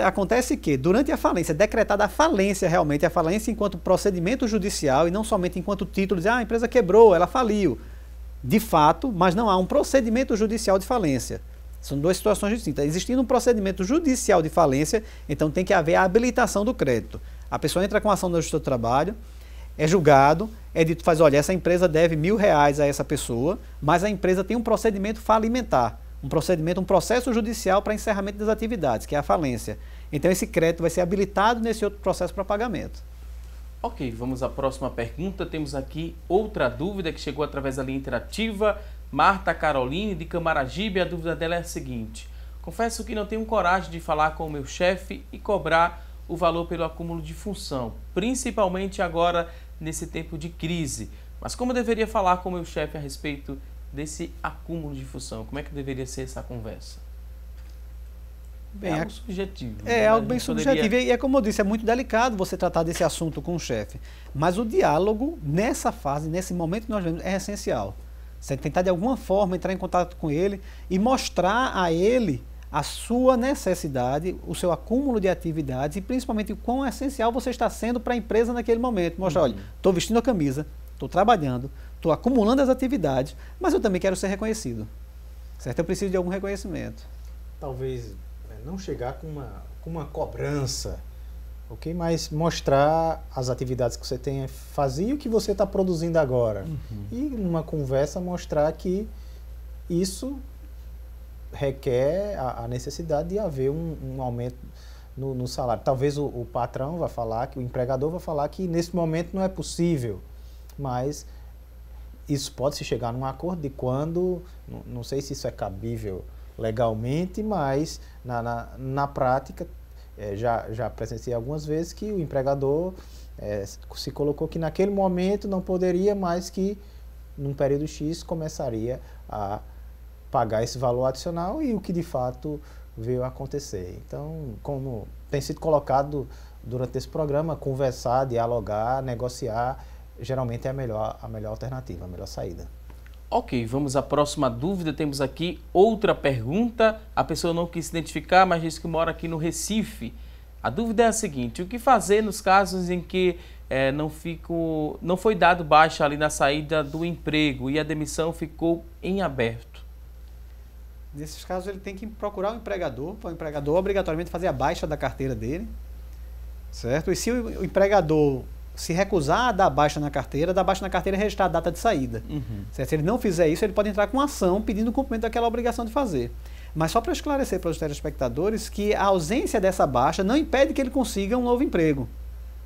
Acontece que, durante a falência, decretada a falência realmente, a falência enquanto procedimento judicial e não somente enquanto título, de, ah, a empresa quebrou, ela faliu. De fato, mas não há um procedimento judicial de falência. São duas situações distintas. Existindo um procedimento judicial de falência, então tem que haver a habilitação do crédito. A pessoa entra com a ação da Justiça do Trabalho, é julgado, é dito, faz, olha, essa empresa deve mil reais a essa pessoa, mas a empresa tem um procedimento falimentar, um procedimento, um processo judicial para encerramento das atividades, que é a falência. Então esse crédito vai ser habilitado nesse outro processo para pagamento. Ok, vamos à próxima pergunta. Temos aqui
outra dúvida que chegou através da linha interativa. Marta Caroline, de Camaragibe, a dúvida dela é a seguinte. Confesso que não tenho coragem de falar com o meu chefe e cobrar o valor pelo acúmulo de função, principalmente agora nesse tempo de crise. Mas como eu deveria falar com o meu chefe a respeito desse acúmulo de função? Como é que deveria ser essa conversa?
Bem, é, é algo subjetivo. É, né? algo bem subjetivo. Poderia... E é como eu disse, é muito delicado você tratar desse assunto com o chefe. Mas o diálogo, nessa fase, nesse momento que nós vemos, é essencial. Você tentar de alguma forma entrar em contato com ele e mostrar a ele a sua necessidade, o seu acúmulo de atividades e principalmente o quão essencial você está sendo para a empresa naquele momento. Mostra, uhum. olha, estou vestindo a camisa, estou trabalhando, estou acumulando as atividades, mas eu também quero ser reconhecido. Certo? Eu preciso de algum reconhecimento. Talvez é, não chegar com uma, com uma
cobrança, ok? Mas mostrar as atividades que você tem, fazer e o que você está produzindo agora. Uhum. E numa conversa mostrar que isso requer a, a necessidade de haver um, um aumento no, no, salário. Talvez o, o, patrão vai falar, que o empregador vai falar que nesse momento não é possível, mas isso pode se chegar num acordo de quando, não, não sei se isso é cabível legalmente, mas na, na, na prática é, já, já presenciei algumas vezes que o empregador é, se colocou que naquele momento não poderia, mas que num período X começaria a pagar esse valor adicional e o que de fato veio acontecer. Então, como tem sido colocado durante esse programa, conversar, dialogar, negociar, geralmente é a melhor, a
melhor alternativa, a melhor saída. Ok, vamos à próxima dúvida. Temos aqui outra pergunta. A pessoa não quis se identificar, mas disse que mora aqui no Recife. A dúvida é a seguinte: o que fazer nos casos em que é, não, fico, não foi dado baixa ali na saída do emprego e a demissão ficou em aberto?
Nesses casos, ele tem que procurar o um empregador, para o empregador obrigatoriamente fazer a baixa da carteira dele, certo? E se o empregador se recusar a dar baixa na carteira, dar baixa na carteira é registrar a data de saída. Uhum. Certo? Se ele não fizer isso, ele pode entrar com ação pedindo o cumprimento daquela obrigação de fazer. Mas só para esclarecer para os telespectadores que a ausência dessa baixa não impede que ele consiga um novo emprego.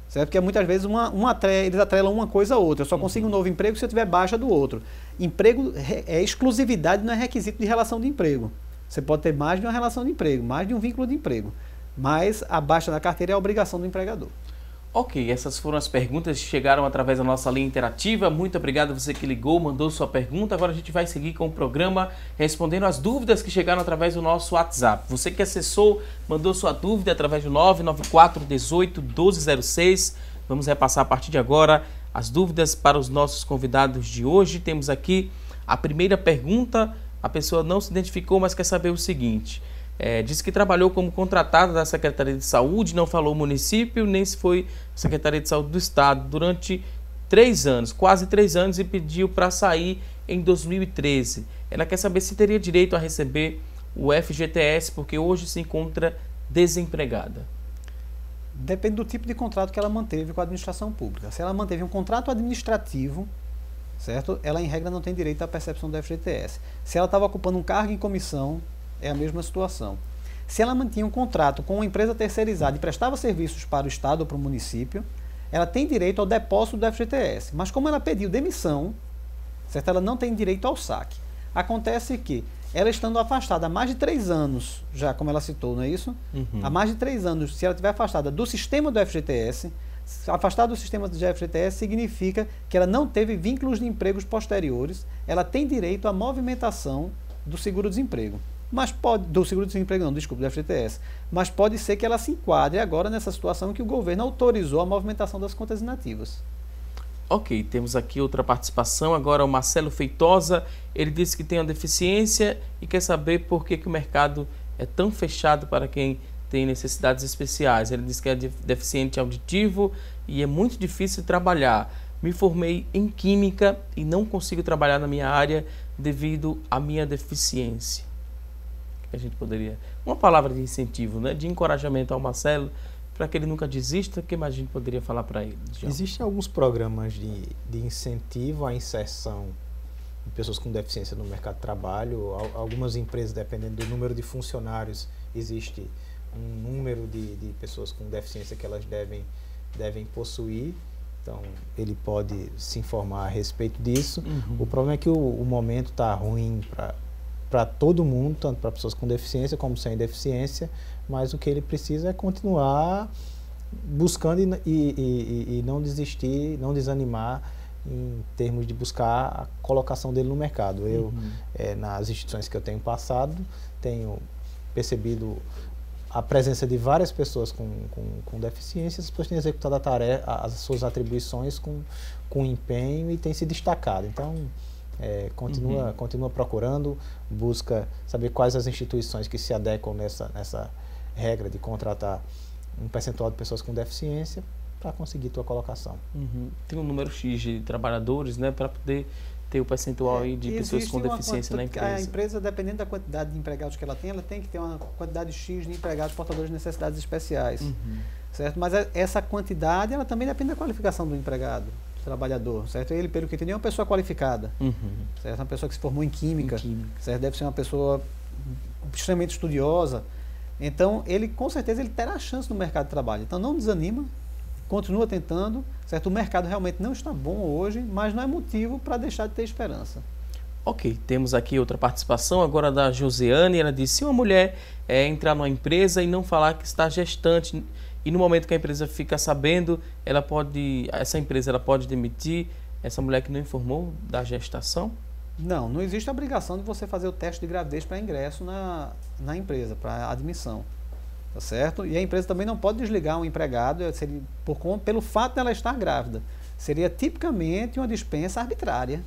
Certo? Porque muitas vezes uma, uma atrela eles atrelam uma coisa a outra. Eu só uhum. consigo um novo emprego se eu tiver baixa do outro. Emprego é exclusividade, não é requisito de relação de emprego. Você pode ter mais de uma relação de emprego, mais de um vínculo de emprego. Mas a baixa da carteira é a obrigação do empregador.
Ok, essas foram as perguntas que chegaram através da nossa linha interativa. Muito obrigado a você que ligou, mandou sua pergunta. Agora a gente vai seguir com o programa respondendo as dúvidas que chegaram através do nosso WhatsApp. Você que acessou, mandou sua dúvida através do 994 18 1206. Vamos repassar a partir de agora as dúvidas para os nossos convidados de hoje. Temos aqui a primeira pergunta. A pessoa não se identificou, mas quer saber o seguinte: é, disse que trabalhou como contratada da Secretaria de Saúde, não falou município, nem se foi Secretaria de Saúde do Estado durante três anos, quase três anos, e pediu para sair em 2013. Ela quer saber se teria direito a receber
o FGTS, porque hoje se encontra desempregada. Depende do tipo de contrato que ela manteve com a administração pública. Se ela manteve um contrato administrativo, certo? Ela, em regra, não tem direito à percepção do FGTS. Se ela estava ocupando um cargo em comissão, é a mesma situação. Se ela mantinha um contrato com uma empresa terceirizada e prestava serviços para o Estado ou para o município, ela tem direito ao depósito do FGTS. Mas como ela pediu demissão, certo? ela não tem direito ao saque. Acontece que ela estando afastada há mais de três anos, já como ela citou, não é isso? Uhum. Há mais de três anos, se ela estiver afastada do sistema do FGTS, afastada do sistema do FGTS significa que ela não teve vínculos de empregos posteriores, ela tem direito à movimentação do seguro-desemprego mas pode do seguro-desemprego não, desculpa, do FGTS, mas pode ser que ela se enquadre agora nessa situação que o governo autorizou a movimentação das contas inativas. Ok, temos aqui outra
participação agora o Marcelo Feitosa, ele disse que tem uma deficiência e quer saber por que, que o mercado é tão fechado para quem tem necessidades especiais. Ele diz que é deficiente auditivo e é muito difícil trabalhar. Me formei em química e não consigo trabalhar na minha área devido à minha deficiência que a gente poderia. Uma palavra de incentivo, né? de encorajamento ao Marcelo, para que ele nunca desista, o que mais a gente poderia falar para ele? Existem
alguns programas de, de incentivo à inserção de pessoas com deficiência no mercado de trabalho. Algumas empresas, dependendo do número de funcionários, existe um número de, de pessoas com deficiência que elas devem, devem possuir. Então, ele pode se informar a respeito disso. Uhum. O problema é que o, o momento está ruim para para todo mundo, tanto para pessoas com deficiência como sem deficiência, mas o que ele precisa é continuar buscando e, e, e, não desistir, não desanimar em termos de buscar a colocação dele no mercado. Eu, uhum. é, nas instituições que eu tenho passado, tenho percebido a presença de várias pessoas com, com, com deficiência, as pessoas têm executado tarefa, as suas atribuições com, com empenho e têm se destacado. Então, é, continua, uhum. continua procurando, busca saber quais as instituições que se adequam nessa, nessa regra de contratar um percentual de pessoas com deficiência para conseguir tua colocação.
Uhum.
Tem um número X de trabalhadores né, para poder ter o percentual é, de pessoas com deficiência na empresa. A
empresa, dependendo da quantidade de empregados que ela tem, ela tem que ter uma quantidade X de empregados portadores de necessidades especiais. Uhum. Certo? Mas é, essa quantidade, ela também depende da qualificação do empregado trabalhador, certo? Ele, pelo que entendi, é uma pessoa qualificada, uhum. certo? É uma pessoa que se formou em química, em química, certo? Deve ser uma pessoa extremamente estudiosa. Então, ele com certeza ele terá a chance no mercado de trabalho. Então, não desanima, continua tentando, certo? O mercado realmente não está bom hoje, mas não é motivo para deixar de ter esperança.
Ok, temos aqui outra participação agora da Josiane. Ela disse: se uma mulher é, entrar numa empresa e não falar que está gestante e no momento que a empresa fica sabendo, ela pode, essa empresa ela pode demitir essa mulher que não
informou da gestação? Não, não existe a obrigação de você fazer o teste de gravidez para ingresso na, na empresa, para admissão. Tá certo? E a empresa também não pode desligar um empregado eh, seria, por, pelo fato dela estar grávida. Seria tipicamente uma dispensa arbitrária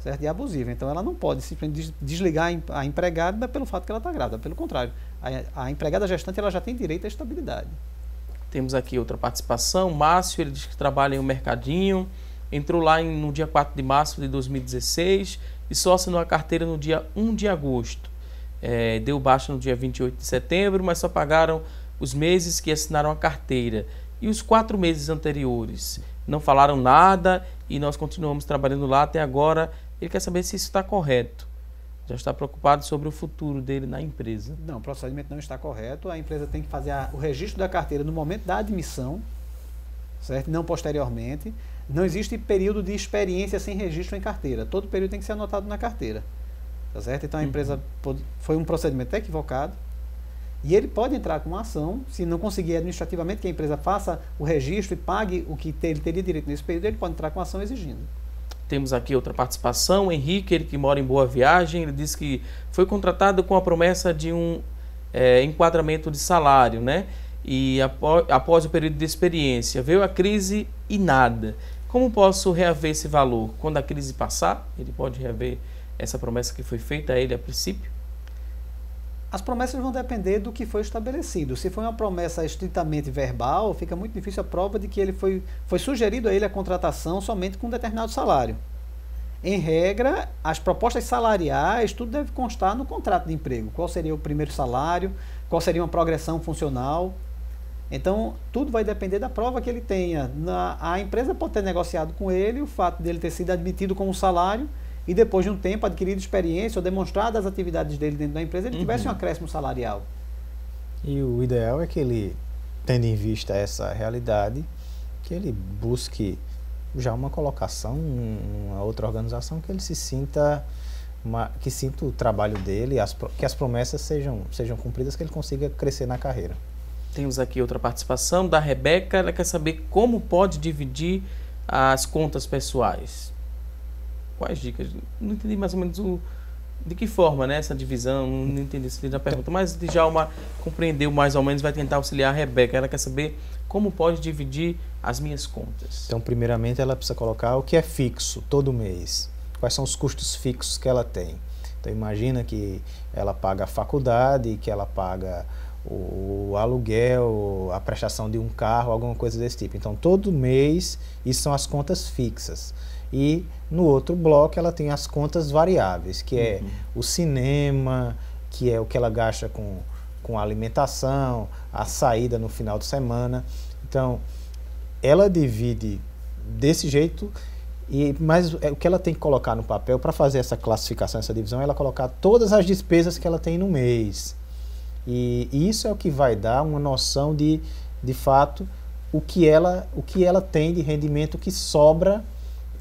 certo? e abusiva. Então ela não pode simplesmente desligar a empregada pelo fato que ela está grávida. Pelo contrário, a, a empregada gestante ela já tem direito à estabilidade. Temos aqui
outra participação. Márcio, ele diz que trabalha em um mercadinho, entrou lá em, no dia 4 de março de 2016 e só assinou a carteira no dia 1 de agosto. É, deu baixa no dia 28 de setembro, mas só pagaram os meses que assinaram a carteira. E os quatro meses anteriores? Não falaram nada e nós continuamos trabalhando lá até agora. Ele quer saber se isso está correto já está preocupado sobre o futuro dele na empresa.
Não, o procedimento não está correto. A empresa tem que fazer a, o registro da carteira no momento da admissão, certo? Não posteriormente. Não existe período de experiência sem registro em carteira. Todo período tem que ser anotado na carteira, tá certo? Então a uhum. empresa pode, foi um procedimento equivocado. E ele pode entrar com uma ação, se não conseguir administrativamente que a empresa faça o registro e pague o que ele teria direito nesse período, ele pode entrar com ação exigindo.
Temos aqui outra participação, Henrique, ele que mora em Boa Viagem, ele disse que foi contratado com a promessa de um é, enquadramento de salário, né? E após, após o período de experiência, veio a crise e nada. Como posso reaver esse valor? Quando a crise passar, ele pode reaver essa promessa que foi feita a ele a princípio?
As promessas vão depender do que foi estabelecido. Se foi uma promessa estritamente verbal, fica muito difícil a prova de que ele foi, foi sugerido a ele a contratação somente com um determinado salário. Em regra, as propostas salariais, tudo deve constar no contrato de emprego. Qual seria o primeiro salário, qual seria uma progressão funcional. Então, tudo vai depender da prova que ele tenha. Na, a empresa pode ter negociado com ele o fato dele ter sido admitido como salário e depois de um tempo adquirido experiência ou demonstrado as atividades dele dentro da empresa, ele uhum. tivesse um acréscimo salarial.
E o ideal é que ele, tendo em vista essa realidade, que ele busque já uma colocação, uma outra organização que ele se sinta uma, que sinta o trabalho dele, as, que as promessas sejam, sejam cumpridas, que ele consiga crescer na carreira.
Temos aqui outra participação da Rebeca, ela quer saber como pode dividir as contas pessoais. Quais dicas? Não entendi mais ou menos o, de que forma, né? Essa divisão, não entendi se da pergunta, mas já uma compreendeu mais ou menos, vai tentar auxiliar a Rebeca. Ela quer saber como pode dividir as minhas contas.
Então, primeiramente, ela precisa colocar o que é fixo todo mês. Quais são os custos fixos que ela tem? Então, imagina que ela paga a faculdade, que ela paga o aluguel, a prestação de um carro, alguma coisa desse tipo. Então, todo mês, isso são as contas fixas. E no outro bloco ela tem as contas variáveis, que é uhum. o cinema, que é o que ela gasta com, com a alimentação, a saída no final de semana. Então, ela divide desse jeito, e mas é, o que ela tem que colocar no papel para fazer essa classificação, essa divisão, é ela colocar todas as despesas que ela tem no mês. E, e isso é o que vai dar uma noção de, de fato, o que ela, o que ela tem de rendimento que sobra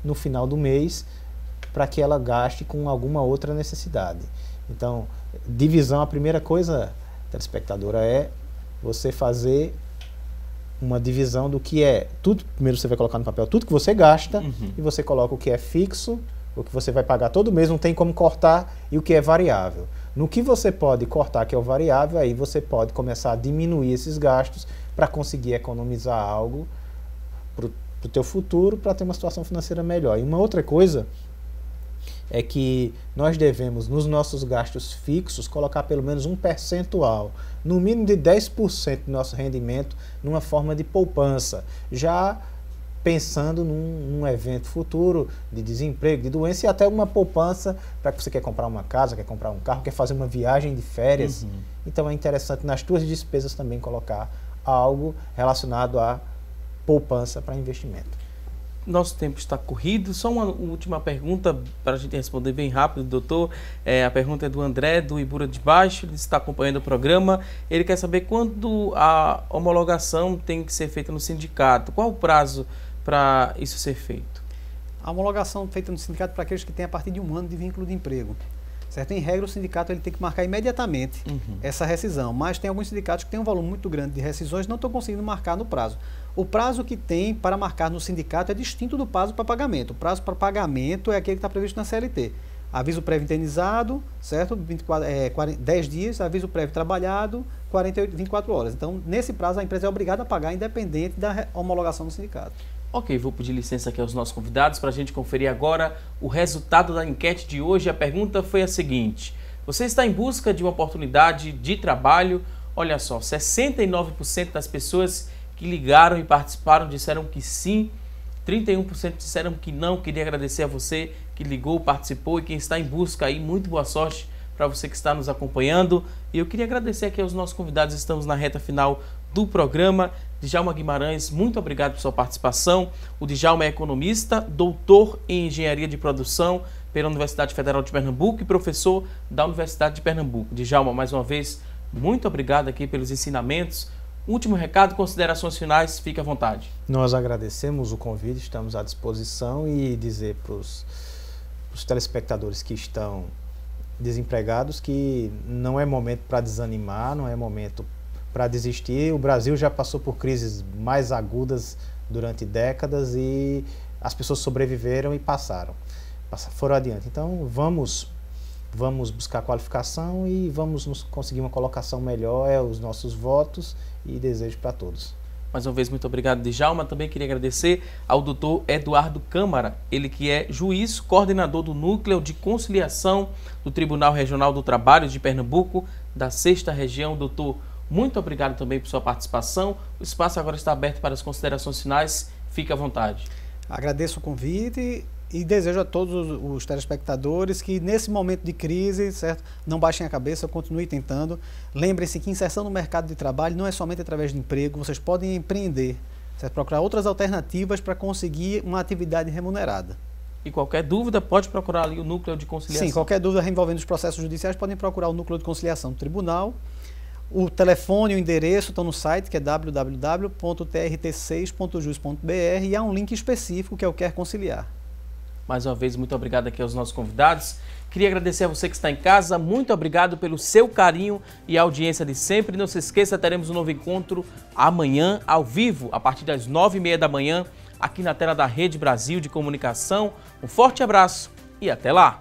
no final do mês para que ela gaste com alguma outra necessidade. Então, divisão, a primeira coisa, telespectadora, é você fazer uma divisão do que é tudo. Primeiro você vai colocar no papel tudo que você gasta uhum. e você coloca o que é fixo, o que você vai pagar todo mês, não tem como cortar e o que é variável. No que você pode cortar, que é o variável, aí você pode começar a diminuir esses gastos para conseguir economizar algo teu futuro, para ter uma situação financeira melhor. E uma outra coisa é que nós devemos, nos nossos gastos fixos, colocar pelo menos um percentual, no mínimo de 10% do nosso rendimento, numa forma de poupança, já pensando num, num, evento futuro de desemprego, de doença e até uma poupança para que você quer comprar uma casa, quer comprar um carro, quer fazer uma viagem de férias. Uhum. Então é interessante nas tuas despesas também colocar algo relacionado a poupança para investimento.
Nosso tempo está corrido. Só uma última pergunta para a gente responder bem rápido, doutor. É, a pergunta é do André, do Ibura de Baixo. Ele está acompanhando o programa. Ele quer saber quando a homologação tem que ser feita no sindicato. Qual o prazo para isso ser feito?
A homologação feita no sindicato é para aqueles que têm a partir de um ano de vínculo de emprego. Certo? Em regra, o sindicato ele tem que marcar imediatamente uhum. essa rescisão, mas tem alguns sindicatos que têm um volume muito grande de rescisões não estão conseguindo marcar no prazo. O prazo que tem para marcar no sindicato é distinto do prazo para pagamento. O prazo para pagamento é aquele que está previsto na CLT. Aviso prévio indenizado certo? 24, é, 40, 10 dias, aviso prévio trabalhado, 48, 24 horas. Então, nesse prazo, a empresa é obrigada a pagar, independente da homologação do sindicato.
Ok, vou pedir licença aqui aos nossos convidados para a gente conferir agora o resultado da enquete de hoje. A pergunta foi a seguinte: Você está em busca de uma oportunidade de trabalho? Olha só, 69% das pessoas que ligaram e participaram disseram que sim, 31% disseram que não. Queria agradecer a você que ligou, participou e quem está em busca aí, muito boa sorte para você que está nos acompanhando. E eu queria agradecer aqui aos nossos convidados, estamos na reta final do programa. Djalma Guimarães, muito obrigado por sua participação. O Djalma é economista, doutor em engenharia de produção pela Universidade Federal de Pernambuco e professor da Universidade de Pernambuco. Djalma, mais uma vez, muito obrigado aqui pelos ensinamentos Último recado, considerações finais, fique à vontade.
Nós agradecemos o convite, estamos à disposição e dizer para os telespectadores que estão desempregados que não é momento para desanimar, não é momento para desistir. O Brasil já passou por crises mais agudas durante décadas e as pessoas sobreviveram e passaram, foram adiante. Então vamos vamos buscar qualificação e vamos conseguir uma colocação melhor, é os nossos votos e desejo para todos.
Mais uma vez, muito obrigado, Djalma. Também queria agradecer ao doutor Eduardo Câmara, ele que é juiz coordenador do Núcleo de Conciliação do Tribunal Regional do Trabalho de Pernambuco, da Sexta Região. Doutor, muito obrigado também por sua participação. O espaço agora está aberto para as considerações finais. Fique à vontade.
Agradeço o convite e desejo a todos os, os, telespectadores que nesse momento de crise, certo, não baixem a cabeça, continuem tentando. Lembrem-se que inserção no mercado de trabalho não é somente através de emprego, vocês podem empreender, certo? procurar outras alternativas para conseguir uma atividade remunerada. E qualquer dúvida
pode procurar ali o núcleo de conciliação. Sim, qualquer
dúvida envolvendo os processos judiciais podem procurar o núcleo de conciliação do tribunal. O telefone e o endereço estão no site, que é www.trt6.jus.br, e há um link específico que é o Quer Conciliar.
Mais uma vez, muito obrigado aqui aos nossos convidados. Queria agradecer a você que está em casa. Muito obrigado pelo seu carinho e audiência de sempre. Não se esqueça, teremos um novo encontro amanhã, ao vivo, a partir das nove e meia da manhã, aqui na tela da Rede Brasil de Comunicação. Um forte abraço e até lá!